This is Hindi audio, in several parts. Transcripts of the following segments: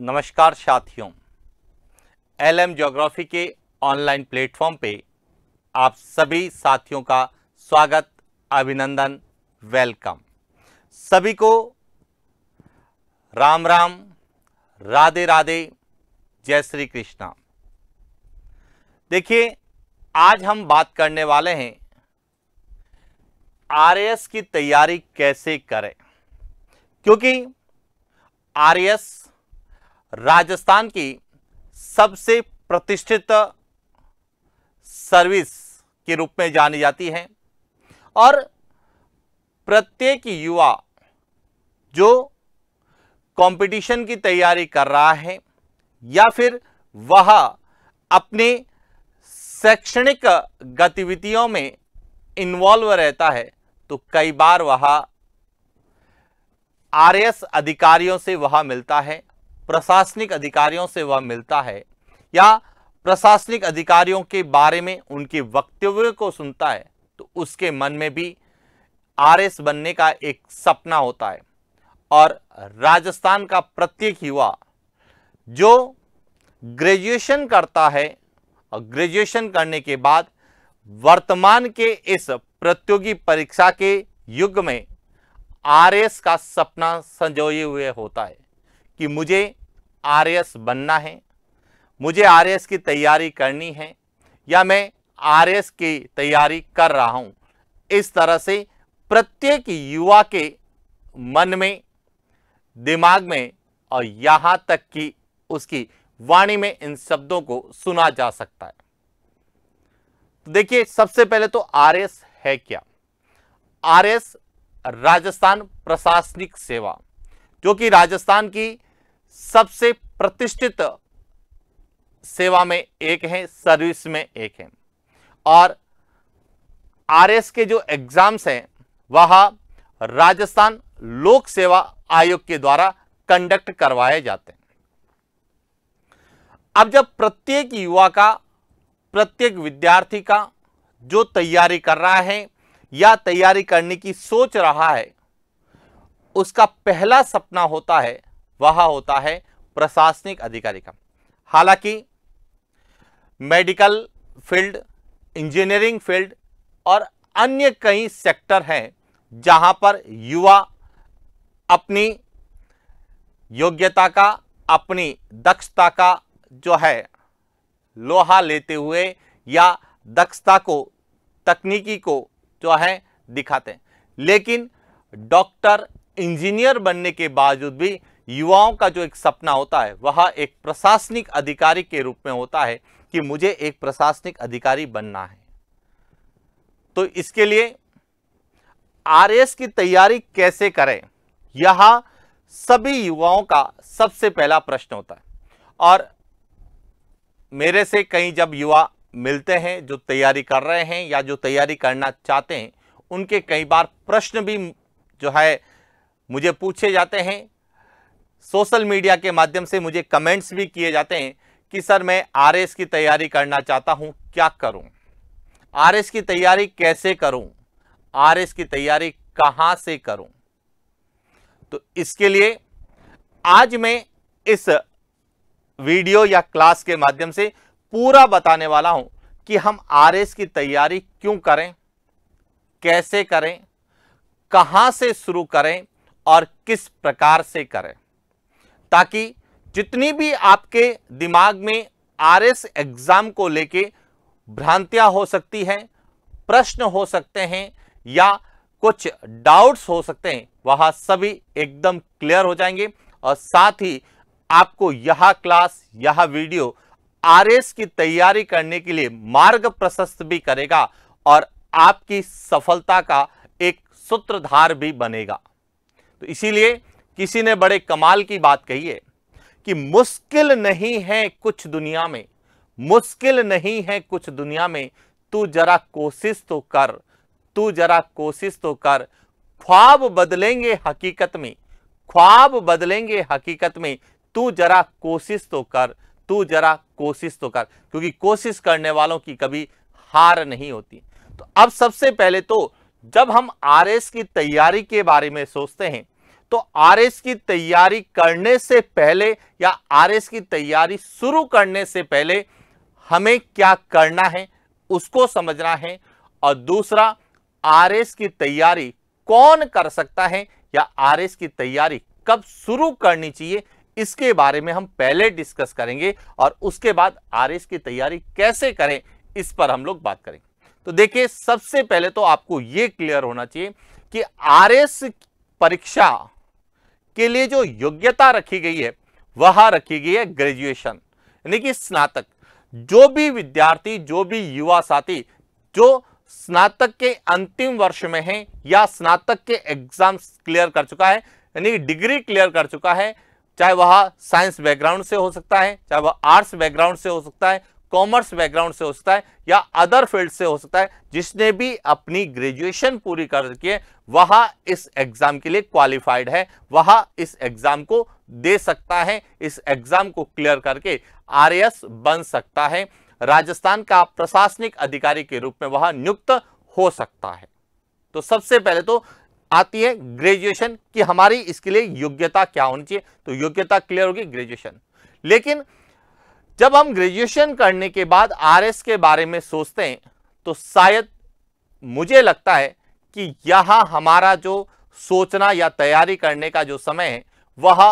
नमस्कार साथियों एल एम जोग्राफी के ऑनलाइन प्लेटफॉर्म पे आप सभी साथियों का स्वागत अभिनंदन वेलकम सभी को राम राम राधे राधे जय श्री कृष्णा देखिए आज हम बात करने वाले हैं आरएएस की तैयारी कैसे करें क्योंकि आरएएस राजस्थान की सबसे प्रतिष्ठित सर्विस के रूप में जानी जाती है और प्रत्येक युवा जो कंपटीशन की तैयारी कर रहा है या फिर वह अपने शैक्षणिक गतिविधियों में इन्वॉल्व रहता है तो कई बार वह आरएस अधिकारियों से वह मिलता है प्रशासनिक अधिकारियों से वह मिलता है या प्रशासनिक अधिकारियों के बारे में उनके वक्तव्य को सुनता है तो उसके मन में भी आरएस बनने का एक सपना होता है और राजस्थान का प्रत्येक युवा जो ग्रेजुएशन करता है और ग्रेजुएशन करने के बाद वर्तमान के इस प्रतियोगी परीक्षा के युग में आरएस का सपना संजोए हुए होता है कि मुझे आर बनना है मुझे आर की तैयारी करनी है या मैं आर की तैयारी कर रहा हूँ इस तरह से प्रत्येक युवा के मन में दिमाग में और यहाँ तक कि उसकी वाणी में इन शब्दों को सुना जा सकता है तो देखिए सबसे पहले तो आरएस है क्या आरएस राजस्थान प्रशासनिक सेवा जो कि राजस्थान की सबसे प्रतिष्ठित सेवा में एक है सर्विस में एक है और आरएस के जो एग्जाम्स हैं वह राजस्थान लोक सेवा आयोग के द्वारा कंडक्ट करवाए जाते हैं अब जब प्रत्येक युवा का प्रत्येक विद्यार्थी का जो तैयारी कर रहा है या तैयारी करने की सोच रहा है उसका पहला सपना होता है वह होता है प्रशासनिक अधिकारी का हालांकि मेडिकल फील्ड इंजीनियरिंग फील्ड और अन्य कई सेक्टर हैं जहां पर युवा अपनी योग्यता का अपनी दक्षता का जो है लोहा लेते हुए या दक्षता को तकनीकी को जो है दिखाते हैं लेकिन डॉक्टर इंजीनियर बनने के बावजूद भी युवाओं का जो एक सपना होता है वह एक प्रशासनिक अधिकारी के रूप में होता है कि मुझे एक प्रशासनिक अधिकारी बनना है तो इसके लिए आरएस की तैयारी कैसे करें यह सभी युवाओं का सबसे पहला प्रश्न होता है और मेरे से कई जब युवा मिलते हैं जो तैयारी कर रहे हैं या जो तैयारी करना चाहते हैं उनके कई बार प्रश्न भी जो है मुझे पूछे जाते हैं सोशल मीडिया के माध्यम से मुझे कमेंट्स भी किए जाते हैं कि सर मैं आर की तैयारी करना चाहता हूं क्या करूं आर की तैयारी कैसे करूं आर की तैयारी कहां से करूं तो इसके लिए आज मैं इस वीडियो या क्लास के माध्यम से पूरा बताने वाला हूं कि हम आर की तैयारी क्यों करें कैसे करें कहां से शुरू करें और किस प्रकार से करें ताकि जितनी भी आपके दिमाग में आरएस एग्जाम को लेके भ्रांतियां हो सकती हैं प्रश्न हो सकते हैं या कुछ डाउट्स हो सकते हैं वह सभी एकदम क्लियर हो जाएंगे और साथ ही आपको यह क्लास यह वीडियो आरएस की तैयारी करने के लिए मार्ग प्रशस्त भी करेगा और आपकी सफलता का एक सूत्रधार भी बनेगा तो इसीलिए किसी ने बड़े कमाल की बात कही है कि मुश्किल नहीं है कुछ दुनिया में मुश्किल नहीं है कुछ दुनिया में तू जरा कोशिश तो कर तू जरा कोशिश तो कर ख्वाब बदलेंगे हकीकत में ख्वाब बदलेंगे हकीकत में तू जरा कोशिश तो कर तू जरा कोशिश तो कर क्योंकि कोशिश करने वालों की कभी हार नहीं होती तो अब सबसे पहले तो जब हम आरएस की तैयारी के बारे में सोचते हैं तो आरएस की तैयारी करने से पहले या आरएस की तैयारी शुरू करने से पहले हमें क्या करना है उसको समझना है और दूसरा आरएस की तैयारी कौन कर सकता है या आरएस की तैयारी कब शुरू करनी चाहिए इसके बारे में हम पहले डिस्कस करेंगे और उसके बाद आरएस की तैयारी कैसे करें इस पर हम लोग बात करेंगे तो देखिए सबसे पहले तो आपको यह क्लियर होना चाहिए कि आरएस परीक्षा के लिए जो योग्यता रखी गई है वह रखी गई है ग्रेजुएशन यानी कि स्नातक जो भी विद्यार्थी जो भी युवा साथी जो स्नातक के अंतिम वर्ष में है या स्नातक के एग्जाम क्लियर कर चुका है यानी डिग्री क्लियर कर चुका है चाहे वह साइंस बैकग्राउंड से हो सकता है चाहे वह आर्ट्स बैकग्राउंड से हो सकता है कॉमर्स बैकग्राउंड से हो सकता है या अदर फील्ड से हो सकता है जिसने भी अपनी ग्रेजुएशन पूरी कर रखी है वह इस एग्जाम के लिए क्वालिफाइड है वह इस एग्जाम को दे सकता है इस एग्जाम को क्लियर करके आर बन सकता है राजस्थान का प्रशासनिक अधिकारी के रूप में वह नियुक्त हो सकता है तो सबसे पहले तो आती है ग्रेजुएशन कि हमारी इसके लिए योग्यता क्या होनी चाहिए तो योग्यता क्लियर होगी ग्रेजुएशन लेकिन जब हम ग्रेजुएशन करने के बाद आरएस के बारे में सोचते हैं तो शायद मुझे लगता है कि यहाँ हमारा जो सोचना या तैयारी करने का जो समय है वह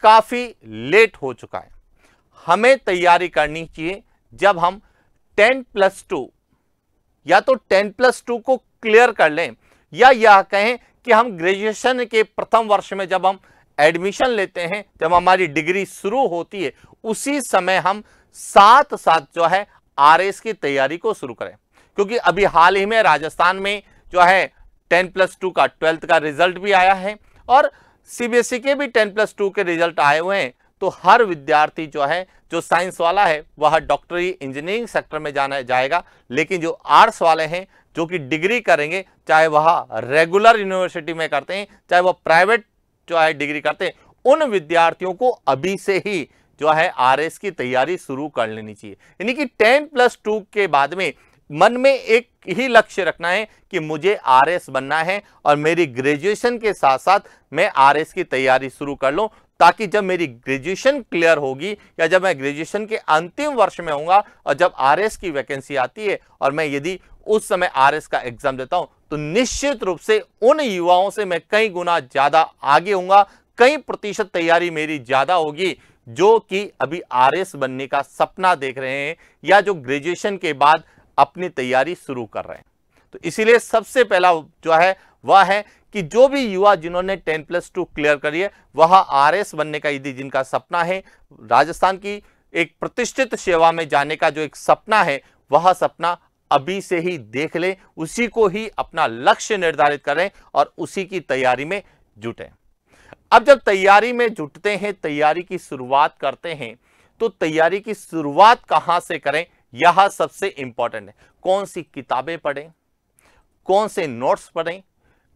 काफ़ी लेट हो चुका है हमें तैयारी करनी चाहिए जब हम टेन प्लस टू या तो टेन प्लस टू को क्लियर कर लें या यह कहें कि हम ग्रेजुएशन के प्रथम वर्ष में जब हम एडमिशन लेते हैं जब हमारी डिग्री शुरू होती है उसी समय हम साथ साथ जो है आरएस की तैयारी को शुरू करें क्योंकि अभी हाल ही में राजस्थान में जो है टेन प्लस टू का ट्वेल्थ का रिजल्ट भी आया है और सीबीएसई के भी टेन प्लस टू के रिजल्ट आए हुए हैं तो हर विद्यार्थी जो है जो साइंस वाला है वह डॉक्टरी इंजीनियरिंग सेक्टर में जाना जाएगा लेकिन जो आर्ट्स वाले हैं जो कि डिग्री करेंगे चाहे वह रेगुलर यूनिवर्सिटी में करते हैं चाहे वह प्राइवेट जो है डिग्री करते हैं उन विद्यार्थियों को अभी से ही जो है आर की तैयारी शुरू कर लेनी चाहिए यानी कि टेन प्लस टू के बाद में मन में एक ही लक्ष्य रखना है कि मुझे आर बनना है और मेरी ग्रेजुएशन के साथ साथ मैं आर की तैयारी शुरू कर लूँ ताकि जब मेरी ग्रेजुएशन क्लियर होगी या जब मैं ग्रेजुएशन के अंतिम वर्ष में होऊंगा और जब आर की वैकेंसी आती है और मैं यदि उस समय आरएस का एग्जाम देता हूं तो निश्चित रूप से उन युवाओं से मैं कई गुना ज्यादा आगे हूँ कई प्रतिशत तैयारी मेरी ज्यादा होगी जो कि अभी एस बनने का सपना देख रहे हैं या जो ग्रेजुएशन के बाद अपनी तैयारी शुरू कर रहे हैं तो इसीलिए सबसे पहला जो है वह है कि जो भी युवा जिन्होंने टेन प्लस टू क्लियर करी है वह आरएस बनने का यदि जिनका सपना है राजस्थान की एक प्रतिष्ठित सेवा में जाने का जो एक सपना है वह सपना अभी से ही देख लें उसी को ही अपना लक्ष्य निर्धारित करें और उसी की तैयारी में जुटें अब जब तैयारी में जुटते हैं तैयारी की शुरुआत करते हैं तो तैयारी की शुरुआत कहां से करें यह सबसे इंपॉर्टेंट है कौन सी किताबें पढ़ें कौन से नोट्स पढ़ें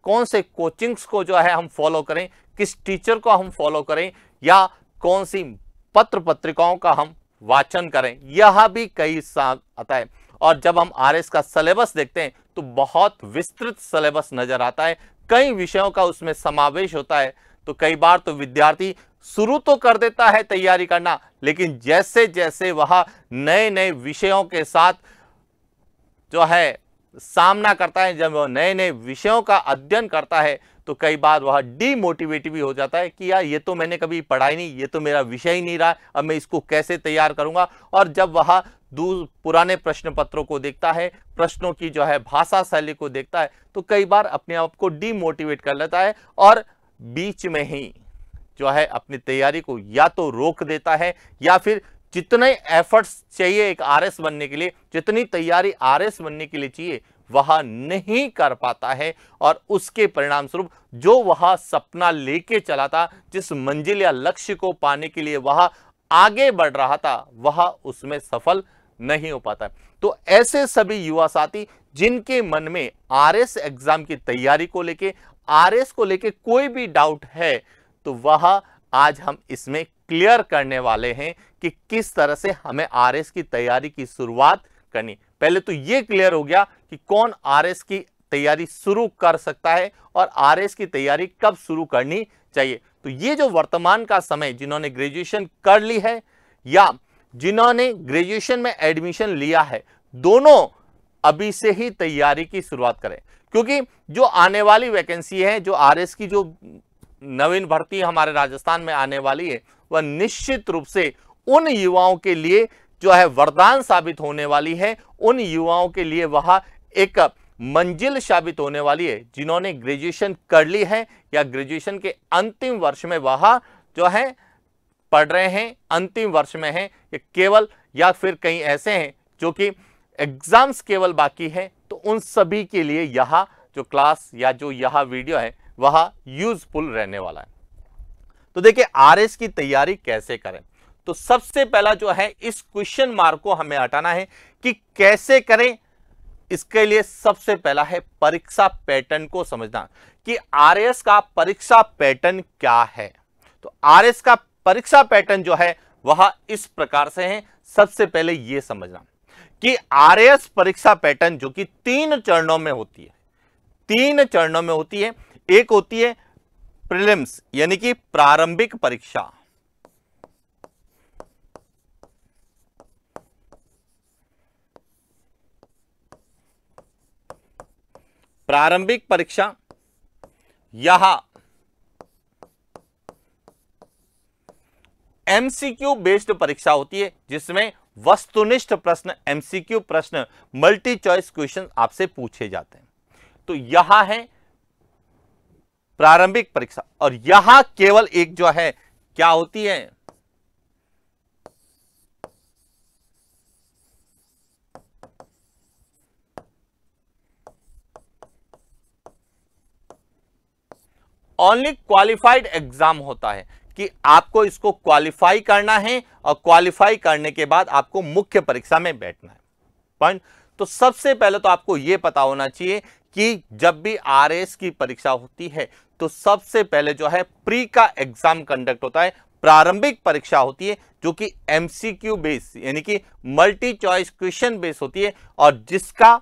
कौन से कोचिंग्स को जो है हम फॉलो करें किस टीचर को हम फॉलो करें या कौन सी पत्र पत्रिकाओं का हम वाचन करें यह भी कई आता है और जब हम आर का सिलेबस देखते हैं तो बहुत विस्तृत सिलेबस नजर आता है कई विषयों का उसमें समावेश होता है तो कई बार तो विद्यार्थी शुरू तो कर देता है तैयारी करना लेकिन जैसे जैसे वह नए नए विषयों के साथ जो है सामना करता है जब वह नए नए विषयों का अध्ययन करता है तो कई बार वह डिमोटिवेट भी हो जाता है कि यार ये तो मैंने कभी पढ़ाई नहीं ये तो मेरा विषय ही नहीं रहा अब मैं इसको कैसे तैयार करूंगा और जब वह पुराने प्रश्न पत्रों को देखता है प्रश्नों की जो है भाषा शैली को देखता है तो कई बार अपने आप को डीमोटिवेट कर लेता है और बीच में ही जो है अपनी तैयारी को या तो रोक देता है या फिर जितने एफर्ट्स चाहिए एक आरएस बनने के लिए जितनी तैयारी आरएस बनने के लिए चाहिए वह नहीं कर पाता है और उसके परिणाम स्वरूप जो वह सपना लेके चला था जिस मंजिल या लक्ष्य को पाने के लिए वह आगे बढ़ रहा था वह उसमें सफल नहीं हो पाता तो ऐसे सभी युवा साथी जिनके मन में आरएस एग्जाम की तैयारी को लेके आरएस को लेके कोई भी डाउट है तो वह आज हम इसमें क्लियर करने वाले हैं कि किस तरह से हमें आरएस की तैयारी की शुरुआत करनी पहले तो यह क्लियर हो गया कि कौन आरएस की तैयारी शुरू कर सकता है और आरएस की तैयारी कब शुरू करनी चाहिए तो ये जो वर्तमान का समय जिन्होंने ग्रेजुएशन कर ली है या जिन्होंने ग्रेजुएशन में एडमिशन लिया है दोनों अभी से ही तैयारी की शुरुआत करें क्योंकि जो आने वाली वैकेंसी है जो आरएस की जो नवीन भर्ती हमारे राजस्थान में आने वाली है वह निश्चित रूप से उन युवाओं के लिए जो है वरदान साबित होने वाली है उन युवाओं के लिए वह एक मंजिल साबित होने वाली है जिन्होंने ग्रेजुएशन कर ली है या ग्रेजुएशन के अंतिम वर्ष में वह जो है पढ़ रहे हैं अंतिम वर्ष में हैं या केवल या फिर कहीं ऐसे हैं जो कि एग्ज़ाम्स केवल बाकी हैं तो उन सभी के लिए यह जो क्लास या जो यह वीडियो है वह यूजफुल रहने वाला है तो देखिए आरएस की तैयारी कैसे करें तो सबसे पहला जो है इस क्वेश्चन मार्क को हमें हटाना है कि कैसे करें इसके लिए सबसे पहला है परीक्षा पैटर्न को समझना कि आरएस का परीक्षा पैटर्न क्या है तो आरएस का परीक्षा पैटर्न जो है वह इस प्रकार से है सबसे पहले यह समझना कि आरएएस परीक्षा पैटर्न जो कि तीन चरणों में होती है तीन चरणों में होती है एक होती है प्रिलिम्स यानी कि प्रारंभिक परीक्षा प्रारंभिक परीक्षा यह एमसीक्यू बेस्ड परीक्षा होती है जिसमें वस्तुनिष्ठ प्रश्न एमसीक्यू प्रश्न मल्टी चॉइस क्वेश्चन आपसे पूछे जाते हैं तो यहां है प्रारंभिक परीक्षा और यहां केवल एक जो है क्या होती है ओनली क्वालिफाइड एग्जाम होता है कि आपको इसको क्वालिफाई करना है और क्वालिफाई करने के बाद आपको मुख्य परीक्षा में बैठना है पॉइंट तो सबसे पहले तो आपको यह पता होना चाहिए कि जब भी आरएस की परीक्षा होती है तो सबसे पहले जो है प्री का एग्जाम कंडक्ट होता है प्रारंभिक परीक्षा होती है जो कि एमसीक्यू बेस यानी कि मल्टी चॉइस क्वेश्चन बेस होती है और जिसका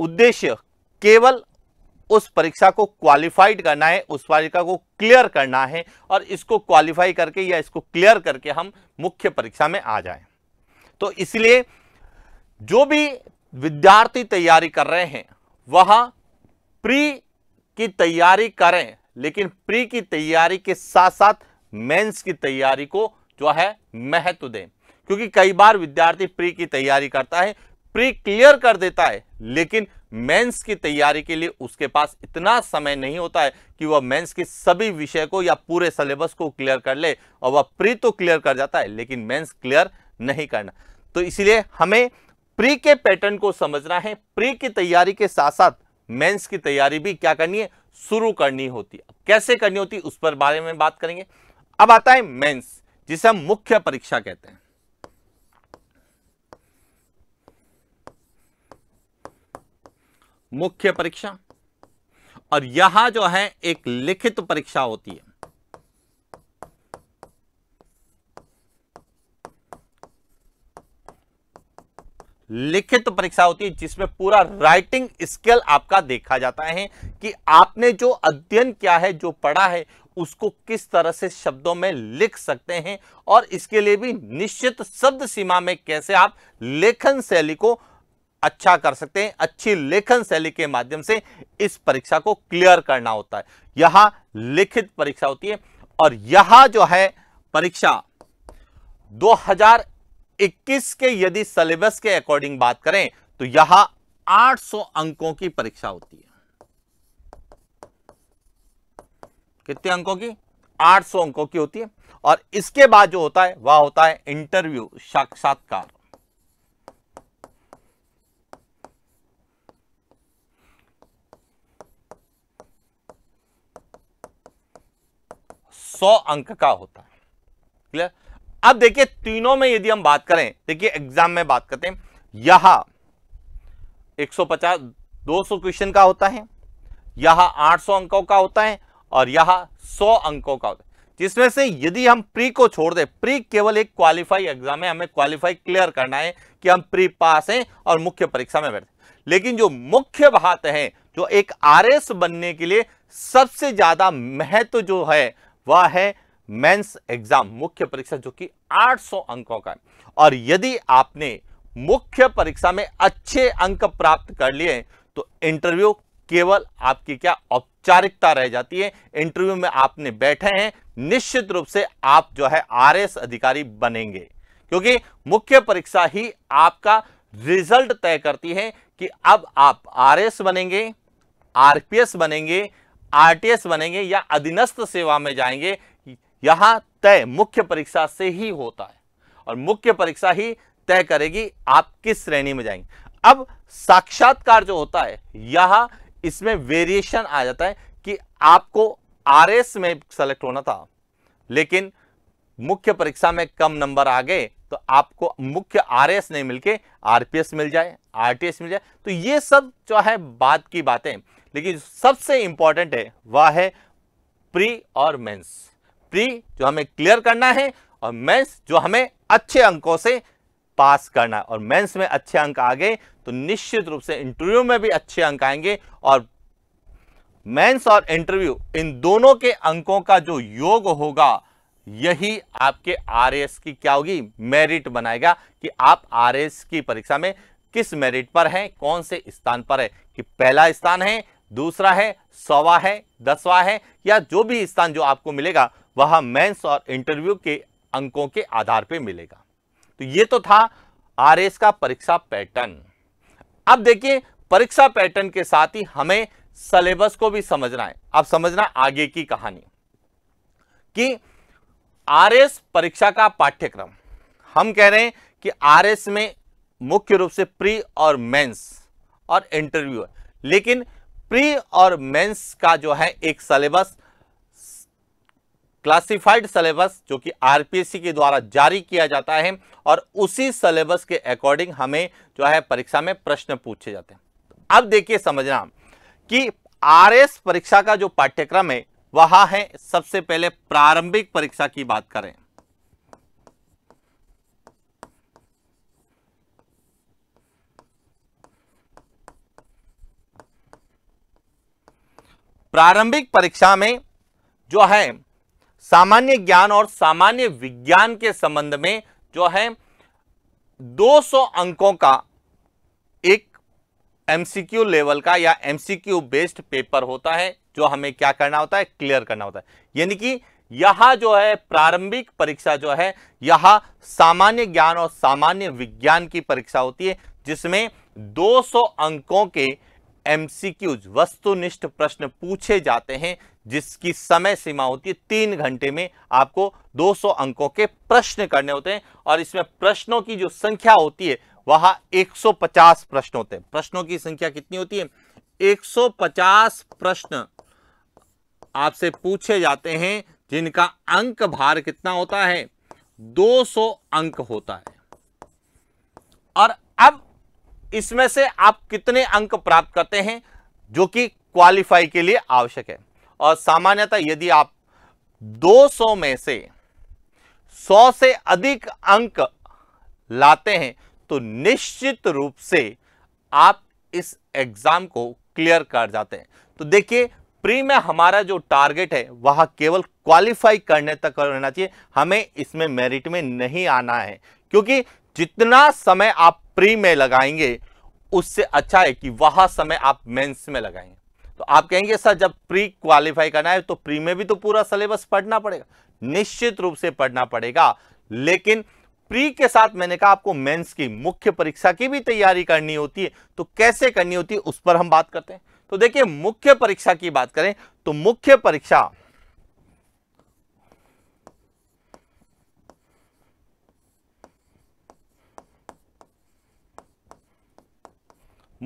उद्देश्य केवल उस परीक्षा को क्वालिफाइड करना है उस परीक्षा को क्लियर करना है और इसको क्वालिफाई करके या इसको क्लियर करके हम मुख्य परीक्षा में आ जाए तो इसलिए जो भी विद्यार्थी तैयारी कर रहे हैं वह प्री की तैयारी करें लेकिन प्री की तैयारी के साथ साथ मेंस की तैयारी को जो है महत्व दें क्योंकि कई बार विद्यार्थी प्री की तैयारी करता है प्री क्लियर कर देता है लेकिन मेंस की तैयारी के लिए उसके पास इतना समय नहीं होता है कि वह मेंस के सभी विषय को या पूरे सिलेबस को क्लियर कर ले और वह प्री तो क्लियर कर जाता है लेकिन मेंस क्लियर नहीं करना तो इसलिए हमें प्री के पैटर्न को समझना है प्री की तैयारी के साथ साथ मेंस की तैयारी भी क्या करनी है शुरू करनी होती है कैसे करनी होती है उस पर बारे में बात करेंगे अब आता है मेन्स जिसे हम मुख्य परीक्षा कहते हैं मुख्य परीक्षा और यहां जो है एक लिखित परीक्षा होती है लिखित परीक्षा होती है जिसमें पूरा राइटिंग स्किल आपका देखा जाता है कि आपने जो अध्ययन किया है जो पढ़ा है उसको किस तरह से शब्दों में लिख सकते हैं और इसके लिए भी निश्चित शब्द सीमा में कैसे आप लेखन शैली को अच्छा कर सकते हैं अच्छी लेखन शैली के माध्यम से इस परीक्षा को क्लियर करना होता है यहां लिखित परीक्षा होती है और यहां जो है परीक्षा 2021 के यदि सिलेबस के अकॉर्डिंग बात करें तो यहां 800 अंकों की परीक्षा होती है कितने अंकों की 800 अंकों की होती है और इसके बाद जो होता है वह होता है इंटरव्यू साक्षात्कार सौ अंक का होता है क्लियर अब देखिए तीनों में यदि हम बात करें देखिए एग्जाम में बात करते हैं यह 150 200 क्वेश्चन का होता है यह 800 अंकों का होता है और यह 100 अंकों का होता है जिसमें से यदि हम प्री को छोड़ दें प्री केवल एक क्वालिफाई एग्जाम है हमें क्वालिफाई क्लियर करना है कि हम प्री पास हैं और मुख्य परीक्षा में बैठे लेकिन जो मुख्य बात है जो एक आर बनने के लिए सबसे ज्यादा महत्व तो जो है वह है मेंस एग्जाम मुख्य परीक्षा जो कि 800 अंकों का है और यदि आपने मुख्य परीक्षा में अच्छे अंक प्राप्त कर लिए तो इंटरव्यू केवल आपकी क्या औपचारिकता रह जाती है इंटरव्यू में आपने बैठे हैं निश्चित रूप से आप जो है आरएस अधिकारी बनेंगे क्योंकि मुख्य परीक्षा ही आपका रिजल्ट तय करती है कि अब आप आरएस बनेंगे आरपीएस बनेंगे आरटीएस बनेंगे या अधीनस्थ सेवा में जाएंगे यहां तय मुख्य परीक्षा से ही होता है और मुख्य परीक्षा ही तय करेगी आप किस श्रेणी में जाएंगे अब साक्षात्कार जो होता है यह इसमें वेरिएशन आ जाता है कि आपको आरएस में सेलेक्ट होना था लेकिन मुख्य परीक्षा में कम नंबर आ गए तो आपको मुख्य आरएस नहीं मिलके आरपीएस मिल जाए आरटीएस मिल जाए तो ये सब जो है बात की बातें लेकिन सबसे इंपॉर्टेंट है वह है प्री और मेंस प्री जो हमें क्लियर करना है और मेंस जो हमें अच्छे अंकों से पास करना है और मेंस में अच्छे अंक आ गए तो निश्चित रूप से इंटरव्यू में भी अच्छे अंक आएंगे और मेंस और इंटरव्यू इन दोनों के अंकों का जो योग होगा यही आपके आरएस की क्या होगी मेरिट बनाएगा कि आप आरएस की परीक्षा में किस मेरिट पर हैं कौन से स्थान पर है कि पहला स्थान है दूसरा है सौवा है दसवा है या जो भी स्थान जो आपको मिलेगा वह मेंस और इंटरव्यू के अंकों के आधार पे मिलेगा तो ये तो था आर का परीक्षा पैटर्न अब देखिए परीक्षा पैटर्न के साथ ही हमें सिलेबस को भी समझना है अब समझना आगे की कहानी कि आरएस परीक्षा का पाठ्यक्रम हम कह रहे हैं कि आरएस में मुख्य रूप से प्री और मेंस और इंटरव्यू लेकिन प्री और मेंस का जो है एक सिलेबस क्लासिफाइड सिलेबस जो कि आरपीएससी के द्वारा जारी किया जाता है और उसी सिलेबस के अकॉर्डिंग हमें जो है परीक्षा में प्रश्न पूछे जाते हैं अब देखिए समझना कि आरएस परीक्षा का जो पाठ्यक्रम है वहां है सबसे पहले प्रारंभिक परीक्षा की बात करें प्रारंभिक परीक्षा में जो है सामान्य ज्ञान और सामान्य विज्ञान के संबंध में जो है 200 अंकों का एक एमसीक्यू लेवल का या एमसीक्यू बेस्ड पेपर होता है जो हमें क्या करना होता है क्लियर करना होता है यानी कि यह जो है प्रारंभिक परीक्षा जो है यह सामान्य ज्ञान और सामान्य विज्ञान की परीक्षा होती है जिसमें 200 अंकों के एमसीक्यूज वस्तुनिष्ठ प्रश्न पूछे जाते हैं जिसकी समय सीमा होती है तीन घंटे में आपको 200 अंकों के प्रश्न करने होते हैं और इसमें प्रश्नों की जो संख्या होती है वहां 150 प्रश्न होते हैं प्रश्नों की संख्या कितनी होती है 150 प्रश्न आपसे पूछे जाते हैं जिनका अंक भार कितना होता है 200 अंक होता है और अब इसमें से आप कितने अंक प्राप्त करते हैं जो कि क्वालिफाई के लिए आवश्यक है और सामान्यतः यदि आप 200 में से 100 से अधिक अंक लाते हैं तो निश्चित रूप से आप इस एग्जाम को क्लियर कर जाते हैं तो देखिए प्री में हमारा जो टारगेट है वह केवल क्वालिफाई करने तक रहना चाहिए हमें इसमें मेरिट में नहीं आना है क्योंकि जितना समय आप प्री में लगाएंगे उससे अच्छा है कि वह समय आप मेंस में लगाएंगे तो आप कहेंगे सर जब प्री क्वालिफाई करना है तो प्री में भी तो पूरा सिलेबस पढ़ना पड़ेगा निश्चित रूप से पढ़ना पड़ेगा लेकिन प्री के साथ मैंने कहा आपको मेंस की मुख्य परीक्षा की भी तैयारी करनी होती है तो कैसे करनी होती है उस पर हम बात करते हैं तो देखिए मुख्य परीक्षा की बात करें तो मुख्य परीक्षा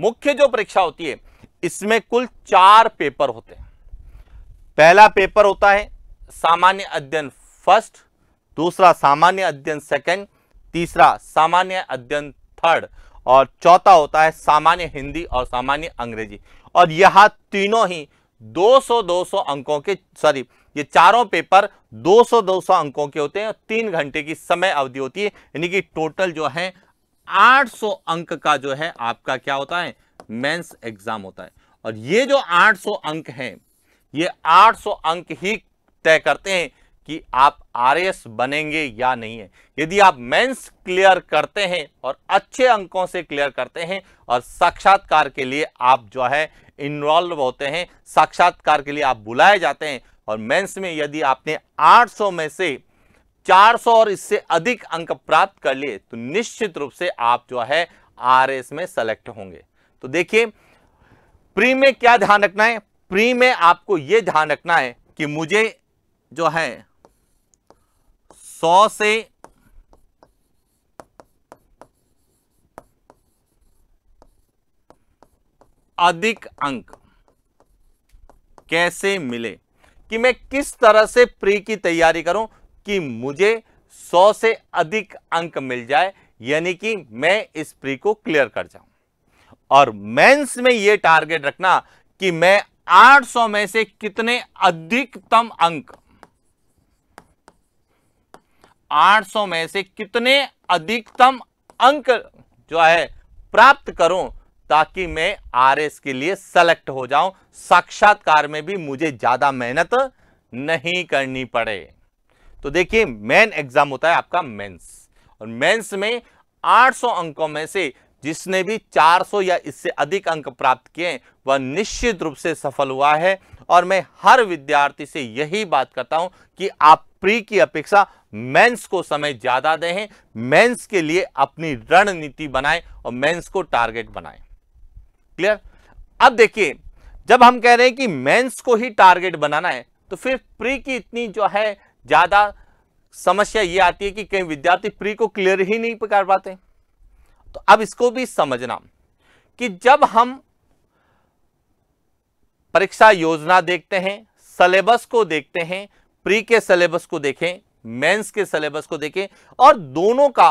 मुख्य जो परीक्षा होती है इसमें कुल चार पेपर होते हैं पहला पेपर होता है सामान्य अध्ययन फर्स्ट दूसरा सामान्य अध्ययन सेकंड तीसरा सामान्य अध्ययन थर्ड और चौथा होता है सामान्य हिंदी और सामान्य अंग्रेजी और यह तीनों ही 200-200 अंकों के सॉरी ये चारों पेपर 200-200 अंकों के होते हैं और तीन घंटे की समय अवधि होती है यानी कि टोटल जो है 800 अंक का जो है आपका क्या होता है मेंस एग्जाम होता है और ये जो 800 अंक हैं ये 800 अंक ही तय करते हैं कि आप आर बनेंगे या नहीं है यदि आप मेंस क्लियर करते हैं और अच्छे अंकों से क्लियर करते हैं और साक्षात्कार के लिए आप जो है इन्वॉल्व होते हैं साक्षात्कार के लिए आप बुलाए जाते हैं और मेंस में यदि आपने 800 में से 400 और इससे अधिक अंक प्राप्त कर लिए तो निश्चित रूप से आप जो है आरएस में सेलेक्ट होंगे तो देखिए प्री में क्या ध्यान रखना है प्री में आपको यह ध्यान रखना है कि मुझे जो है 100 से अधिक अंक कैसे मिले कि मैं किस तरह से प्री की तैयारी करूं कि मुझे 100 से अधिक अंक मिल जाए यानी कि मैं इस प्री को क्लियर कर जाऊं और मेंस में यह टारगेट रखना कि मैं 800 में से कितने अधिकतम अंक 800 में से कितने अधिकतम अंक जो है प्राप्त करूं ताकि मैं आरएस के लिए सेलेक्ट हो जाऊं साक्षात्कार में भी मुझे ज्यादा मेहनत नहीं करनी पड़े तो देखिए मेन एग्जाम होता है आपका मेंस और मेंस में 800 अंकों में से जिसने भी 400 या इससे अधिक अंक प्राप्त किए वह निश्चित रूप से सफल हुआ है और मैं हर विद्यार्थी से यही बात करता हूं कि आप प्री की अपेक्षा मेंस को समय ज़्यादा दें मेंस के लिए अपनी रणनीति बनाएं और मेंस को टारगेट बनाएं क्लियर अब देखिए जब हम कह रहे हैं कि मेंस को ही टारगेट बनाना है तो फिर प्री की इतनी जो है ज़्यादा समस्या ये आती है कि कई विद्यार्थी प्री को क्लियर ही नहीं कर पाते तो अब इसको भी समझना कि जब हम परीक्षा योजना देखते हैं सिलेबस को देखते हैं प्री के सिलेबस को देखें मेंस के सिलेबस को देखें और दोनों का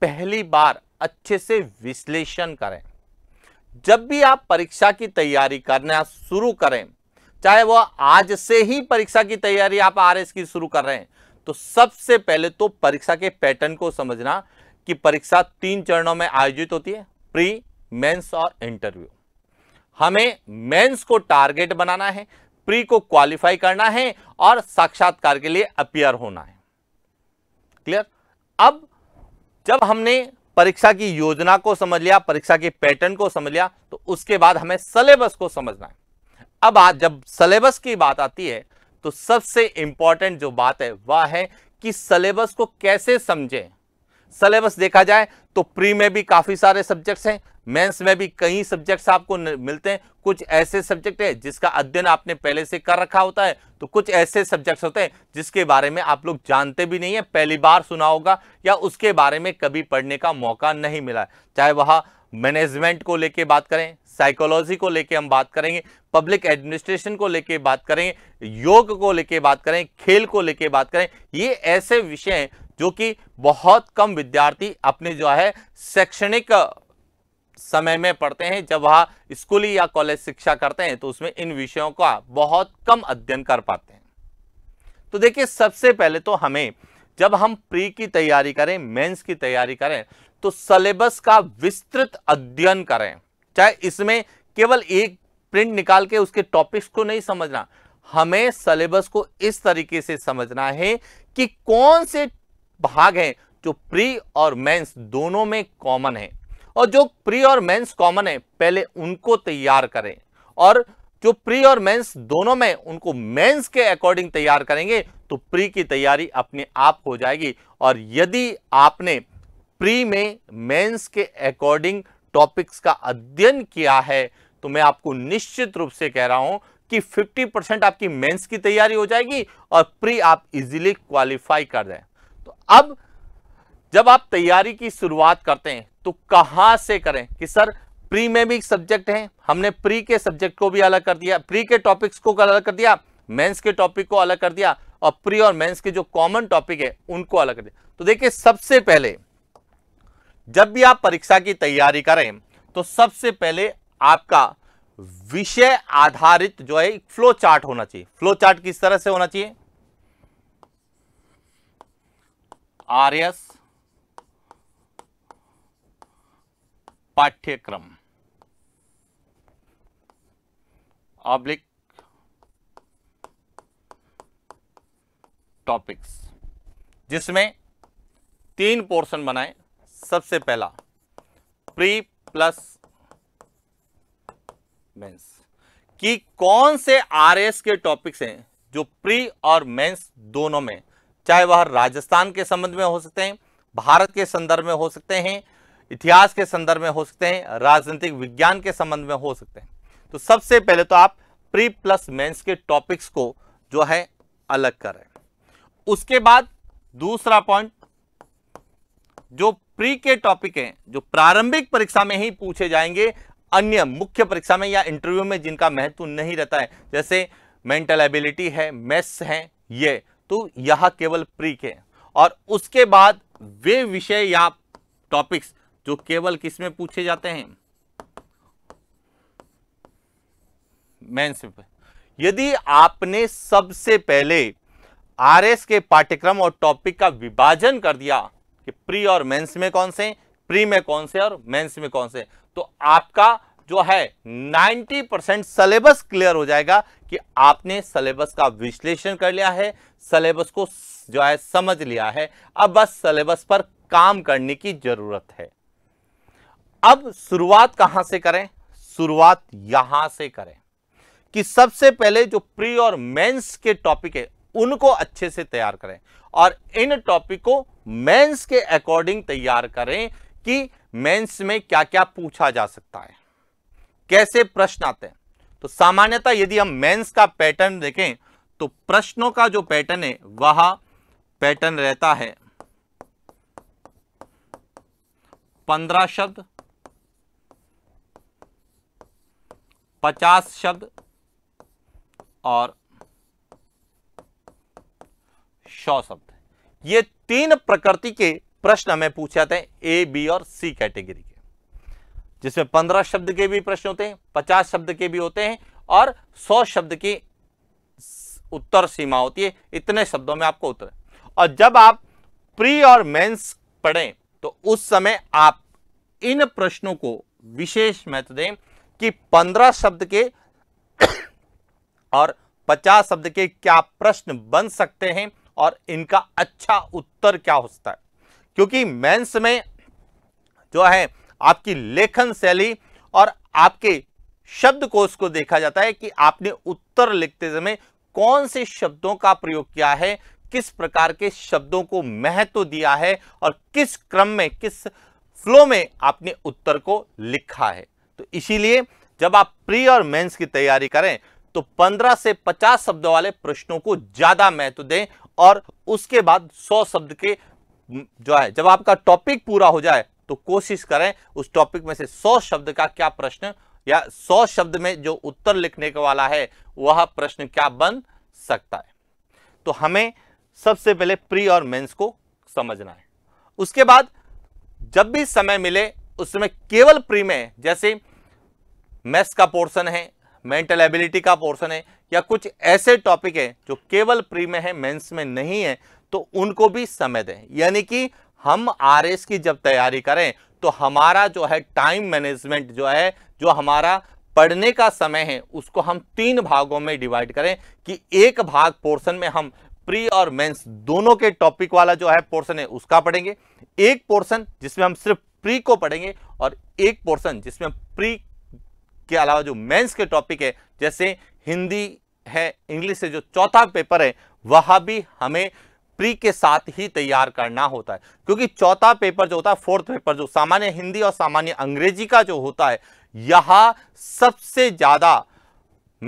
पहली बार अच्छे से विश्लेषण करें जब भी आप परीक्षा की तैयारी करना शुरू करें चाहे वो आज से ही परीक्षा की तैयारी आप आर की शुरू कर रहे हैं तो सबसे पहले तो परीक्षा के पैटर्न को समझना कि परीक्षा तीन चरणों में आयोजित होती है प्री मेंस और इंटरव्यू हमें मेंस को टारगेट बनाना है प्री को क्वालिफाई करना है और साक्षात्कार के लिए अपियर होना है क्लियर अब जब हमने परीक्षा की योजना को समझ लिया परीक्षा के पैटर्न को समझ लिया तो उसके बाद हमें सिलेबस को समझना है अब आज जब सिलेबस की बात आती है तो सबसे इंपॉर्टेंट जो बात है वह है कि सिलेबस को कैसे समझें सिलेबस देखा जाए तो प्री में भी काफ़ी सारे सब्जेक्ट्स हैं मेंस में भी कई सब्जेक्ट्स आपको मिलते हैं कुछ ऐसे सब्जेक्ट हैं जिसका अध्ययन आपने पहले से कर रखा होता है तो कुछ ऐसे सब्जेक्ट्स होते हैं जिसके बारे में आप लोग जानते भी नहीं है पहली बार सुना होगा या उसके बारे में कभी पढ़ने का मौका नहीं मिला चाहे वह मैनेजमेंट को लेके बात करें साइकोलॉजी को लेके हम बात करेंगे पब्लिक एडमिनिस्ट्रेशन को लेके बात करें योग को लेके बात करें खेल को लेके बात करें ये ऐसे विषय हैं जो कि बहुत कम विद्यार्थी अपने जो है शैक्षणिक समय में पढ़ते हैं जब वह स्कूली या कॉलेज शिक्षा करते हैं तो उसमें इन विषयों का बहुत कम अध्ययन कर पाते हैं तो देखिए सबसे पहले तो हमें जब हम प्री की तैयारी करें मेंस की तैयारी करें तो सिलेबस का विस्तृत अध्ययन करें चाहे इसमें केवल एक प्रिंट निकाल के उसके टॉपिक्स को नहीं समझना हमें सिलेबस को इस तरीके से समझना है कि कौन से भाग हैं जो प्री और मेंस दोनों में कॉमन है और जो प्री और मेंस कॉमन है पहले उनको तैयार करें और जो प्री और मेंस दोनों में उनको मेंस के अकॉर्डिंग तैयार करेंगे तो प्री की तैयारी अपने आप हो जाएगी और यदि आपने प्री में मेंस के अकॉर्डिंग टॉपिक्स का अध्ययन किया है तो मैं आपको निश्चित रूप से कह रहा हूं कि 50 परसेंट आपकी मेंस की तैयारी हो जाएगी और प्री आप इजीली क्वालिफाई कर दें तो अब जब आप तैयारी की शुरुआत करते हैं तो कहां से करें कि सर प्री में भी सब्जेक्ट हैं हमने प्री के सब्जेक्ट को भी अलग कर दिया प्री के टॉपिक्स को अलग कर दिया मेंस के टॉपिक को अलग कर दिया और प्री और मेंस के जो कॉमन टॉपिक है उनको अलग कर दिया तो देखिए सबसे पहले जब भी आप परीक्षा की तैयारी करें तो सबसे पहले आपका विषय आधारित जो है फ्लो चार्ट होना चाहिए फ्लो चार्ट किस तरह से होना चाहिए आर एस पाठ्यक्रम ऑब्लिक टॉपिक्स जिसमें तीन पोर्शन बनाए सबसे पहला प्री प्लस मेंस कि कौन से आरएस के टॉपिक्स हैं जो प्री और मेंस दोनों में चाहे वह राजस्थान के संबंध में हो सकते हैं भारत के संदर्भ में हो सकते हैं इतिहास के संदर्भ में हो सकते हैं राजनीतिक विज्ञान के संबंध में हो सकते हैं तो सबसे पहले तो आप प्री प्लस मेंस के टॉपिक्स को जो है अलग करें उसके बाद दूसरा पॉइंट जो प्री के टॉपिक हैं जो प्रारंभिक परीक्षा में ही पूछे जाएंगे अन्य मुख्य परीक्षा में या इंटरव्यू में जिनका महत्व नहीं रहता है जैसे मेंटल एबिलिटी है मैथ्स है ये तो यह केवल प्री के और उसके बाद वे विषय या टॉपिक्स जो केवल किसमें पूछे जाते हैं मेंस यदि आपने सबसे पहले आरएस के पाठ्यक्रम और टॉपिक का विभाजन कर दिया कि प्री और मेंस में कौन से प्री में कौन से और मेंस में कौन से तो आपका जो है 90 परसेंट सलेबस क्लियर हो जाएगा कि आपने सलेबस का विश्लेषण कर लिया है सलेबस को जो है समझ लिया है अब बस सलेबस पर काम करने की जरूरत है अब शुरुआत कहां से करें शुरुआत यहां से करें कि सबसे पहले जो प्री और मेंस के टॉपिक है उनको अच्छे से तैयार करें और इन टॉपिक को मेंस के अकॉर्डिंग तैयार करें कि मेंस में क्या क्या पूछा जा सकता है कैसे प्रश्न आते हैं तो सामान्यतः यदि हम मेंस का पैटर्न देखें तो प्रश्नों का जो पैटर्न है वह पैटर्न रहता है पंद्रह शब्द पचास शब्द और शौ शब्द है ये तीन प्रकृति के प्रश्न हमें पूछे जाते हैं ए बी और सी कैटेगरी के जिसमें पंद्रह शब्द के भी प्रश्न होते हैं पचास शब्द के भी होते हैं और सौ शब्द की उत्तर सीमा होती है इतने शब्दों में आपको उत्तर और जब आप प्री और मेंस पढ़ें तो उस समय आप इन प्रश्नों को विशेष महत्व दें कि पंद्रह शब्द के और पचास शब्द के क्या प्रश्न बन सकते हैं और इनका अच्छा उत्तर क्या हो सकता है क्योंकि मेंस में जो है आपकी लेखन शैली और आपके शब्द कोश को देखा जाता है कि आपने उत्तर लिखते समय कौन से शब्दों का प्रयोग किया है किस प्रकार के शब्दों को महत्व दिया है और किस क्रम में किस फ्लो में आपने उत्तर को लिखा है तो इसीलिए जब आप प्री और मेंस की तैयारी करें तो 15 से 50 शब्दों वाले प्रश्नों को ज़्यादा महत्व दें और उसके बाद सौ शब्द के जो है जब आपका टॉपिक पूरा हो जाए तो कोशिश करें उस टॉपिक में से सौ शब्द का क्या प्रश्न या सौ शब्द में जो उत्तर लिखने का वाला है वह प्रश्न क्या बन सकता है तो हमें सबसे पहले प्री और मेंस को समझना है उसके बाद जब भी समय मिले उस समय केवल प्री में जैसे मैथ्स का पोर्शन है मेंटल एबिलिटी का पोर्शन है या कुछ ऐसे टॉपिक हैं जो केवल प्री में है मेंस में नहीं है तो उनको भी समय दें यानी कि हम आर की जब तैयारी करें तो हमारा जो है टाइम मैनेजमेंट जो है जो हमारा पढ़ने का समय है उसको हम तीन भागों में डिवाइड करें कि एक भाग पोर्शन में हम प्री और मेंस दोनों के टॉपिक वाला जो है पोर्शन है उसका पढ़ेंगे एक पोर्शन जिसमें हम सिर्फ प्री को पढ़ेंगे और एक पोर्शन जिसमें प्री के अलावा जो मेंस के टॉपिक है जैसे हिंदी है इंग्लिश से जो चौथा पेपर है वह भी हमें प्री के साथ ही तैयार करना होता है क्योंकि चौथा पेपर जो होता है फोर्थ पेपर जो सामान्य हिंदी और सामान्य अंग्रेजी का जो होता है यह सबसे ज़्यादा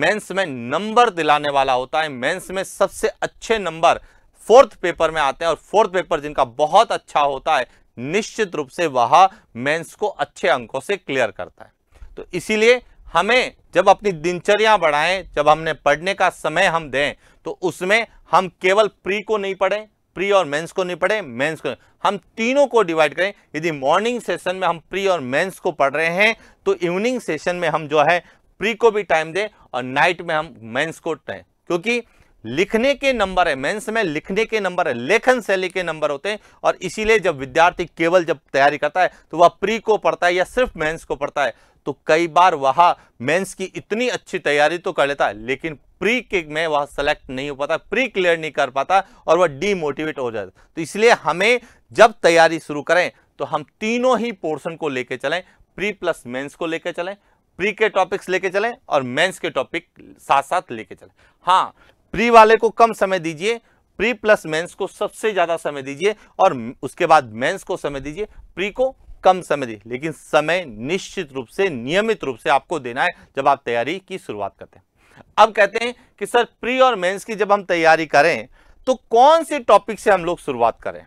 मेंस में नंबर दिलाने वाला होता है मेंस में सबसे अच्छे नंबर फोर्थ पेपर में आते हैं और फोर्थ पेपर जिनका बहुत अच्छा होता है निश्चित रूप से वह मेंस को अच्छे अंकों से क्लियर करता है तो इसीलिए हमें जब अपनी दिनचर्या बढ़ाएं जब हमने पढ़ने का समय हम दें तो उसमें हम केवल प्री को नहीं पढ़ें प्री और मेंस को नहीं पढ़ें मेंस को हम तीनों को डिवाइड करें यदि मॉर्निंग सेशन में हम प्री और मेंस को पढ़ रहे हैं तो इवनिंग सेशन में हम जो है प्री को भी टाइम दें और नाइट में हम मेंस को टाइम क्योंकि लिखने के नंबर है मेंस में लिखने के नंबर है लेखन शैली के नंबर होते हैं और इसीलिए जब विद्यार्थी केवल जब तैयारी करता है तो वह प्री को पढ़ता है या सिर्फ मेंस को पढ़ता है तो कई बार वह मेंस की इतनी अच्छी तैयारी तो कर लेता है लेकिन प्री के में वह सेलेक्ट नहीं हो पाता प्री क्लियर नहीं कर पाता और वह डीमोटिवेट हो जाता तो इसलिए हमें जब तैयारी शुरू करें तो हम तीनों ही पोर्सन को लेकर चलें प्री प्लस मेन्स को लेकर चलें प्री के टॉपिक्स लेके चलें और मेंस के टॉपिक साथ साथ लेके चलें हाँ प्री वाले को कम समय दीजिए प्री प्लस मेंस को सबसे ज़्यादा समय दीजिए और उसके बाद मेंस को समय दीजिए प्री को कम समय दीजिए लेकिन समय निश्चित रूप से नियमित रूप से आपको देना है जब आप तैयारी की शुरुआत करते हैं अब कहते हैं कि सर प्री और मेंस की जब हम तैयारी करें तो कौन से टॉपिक से हम लोग शुरुआत करें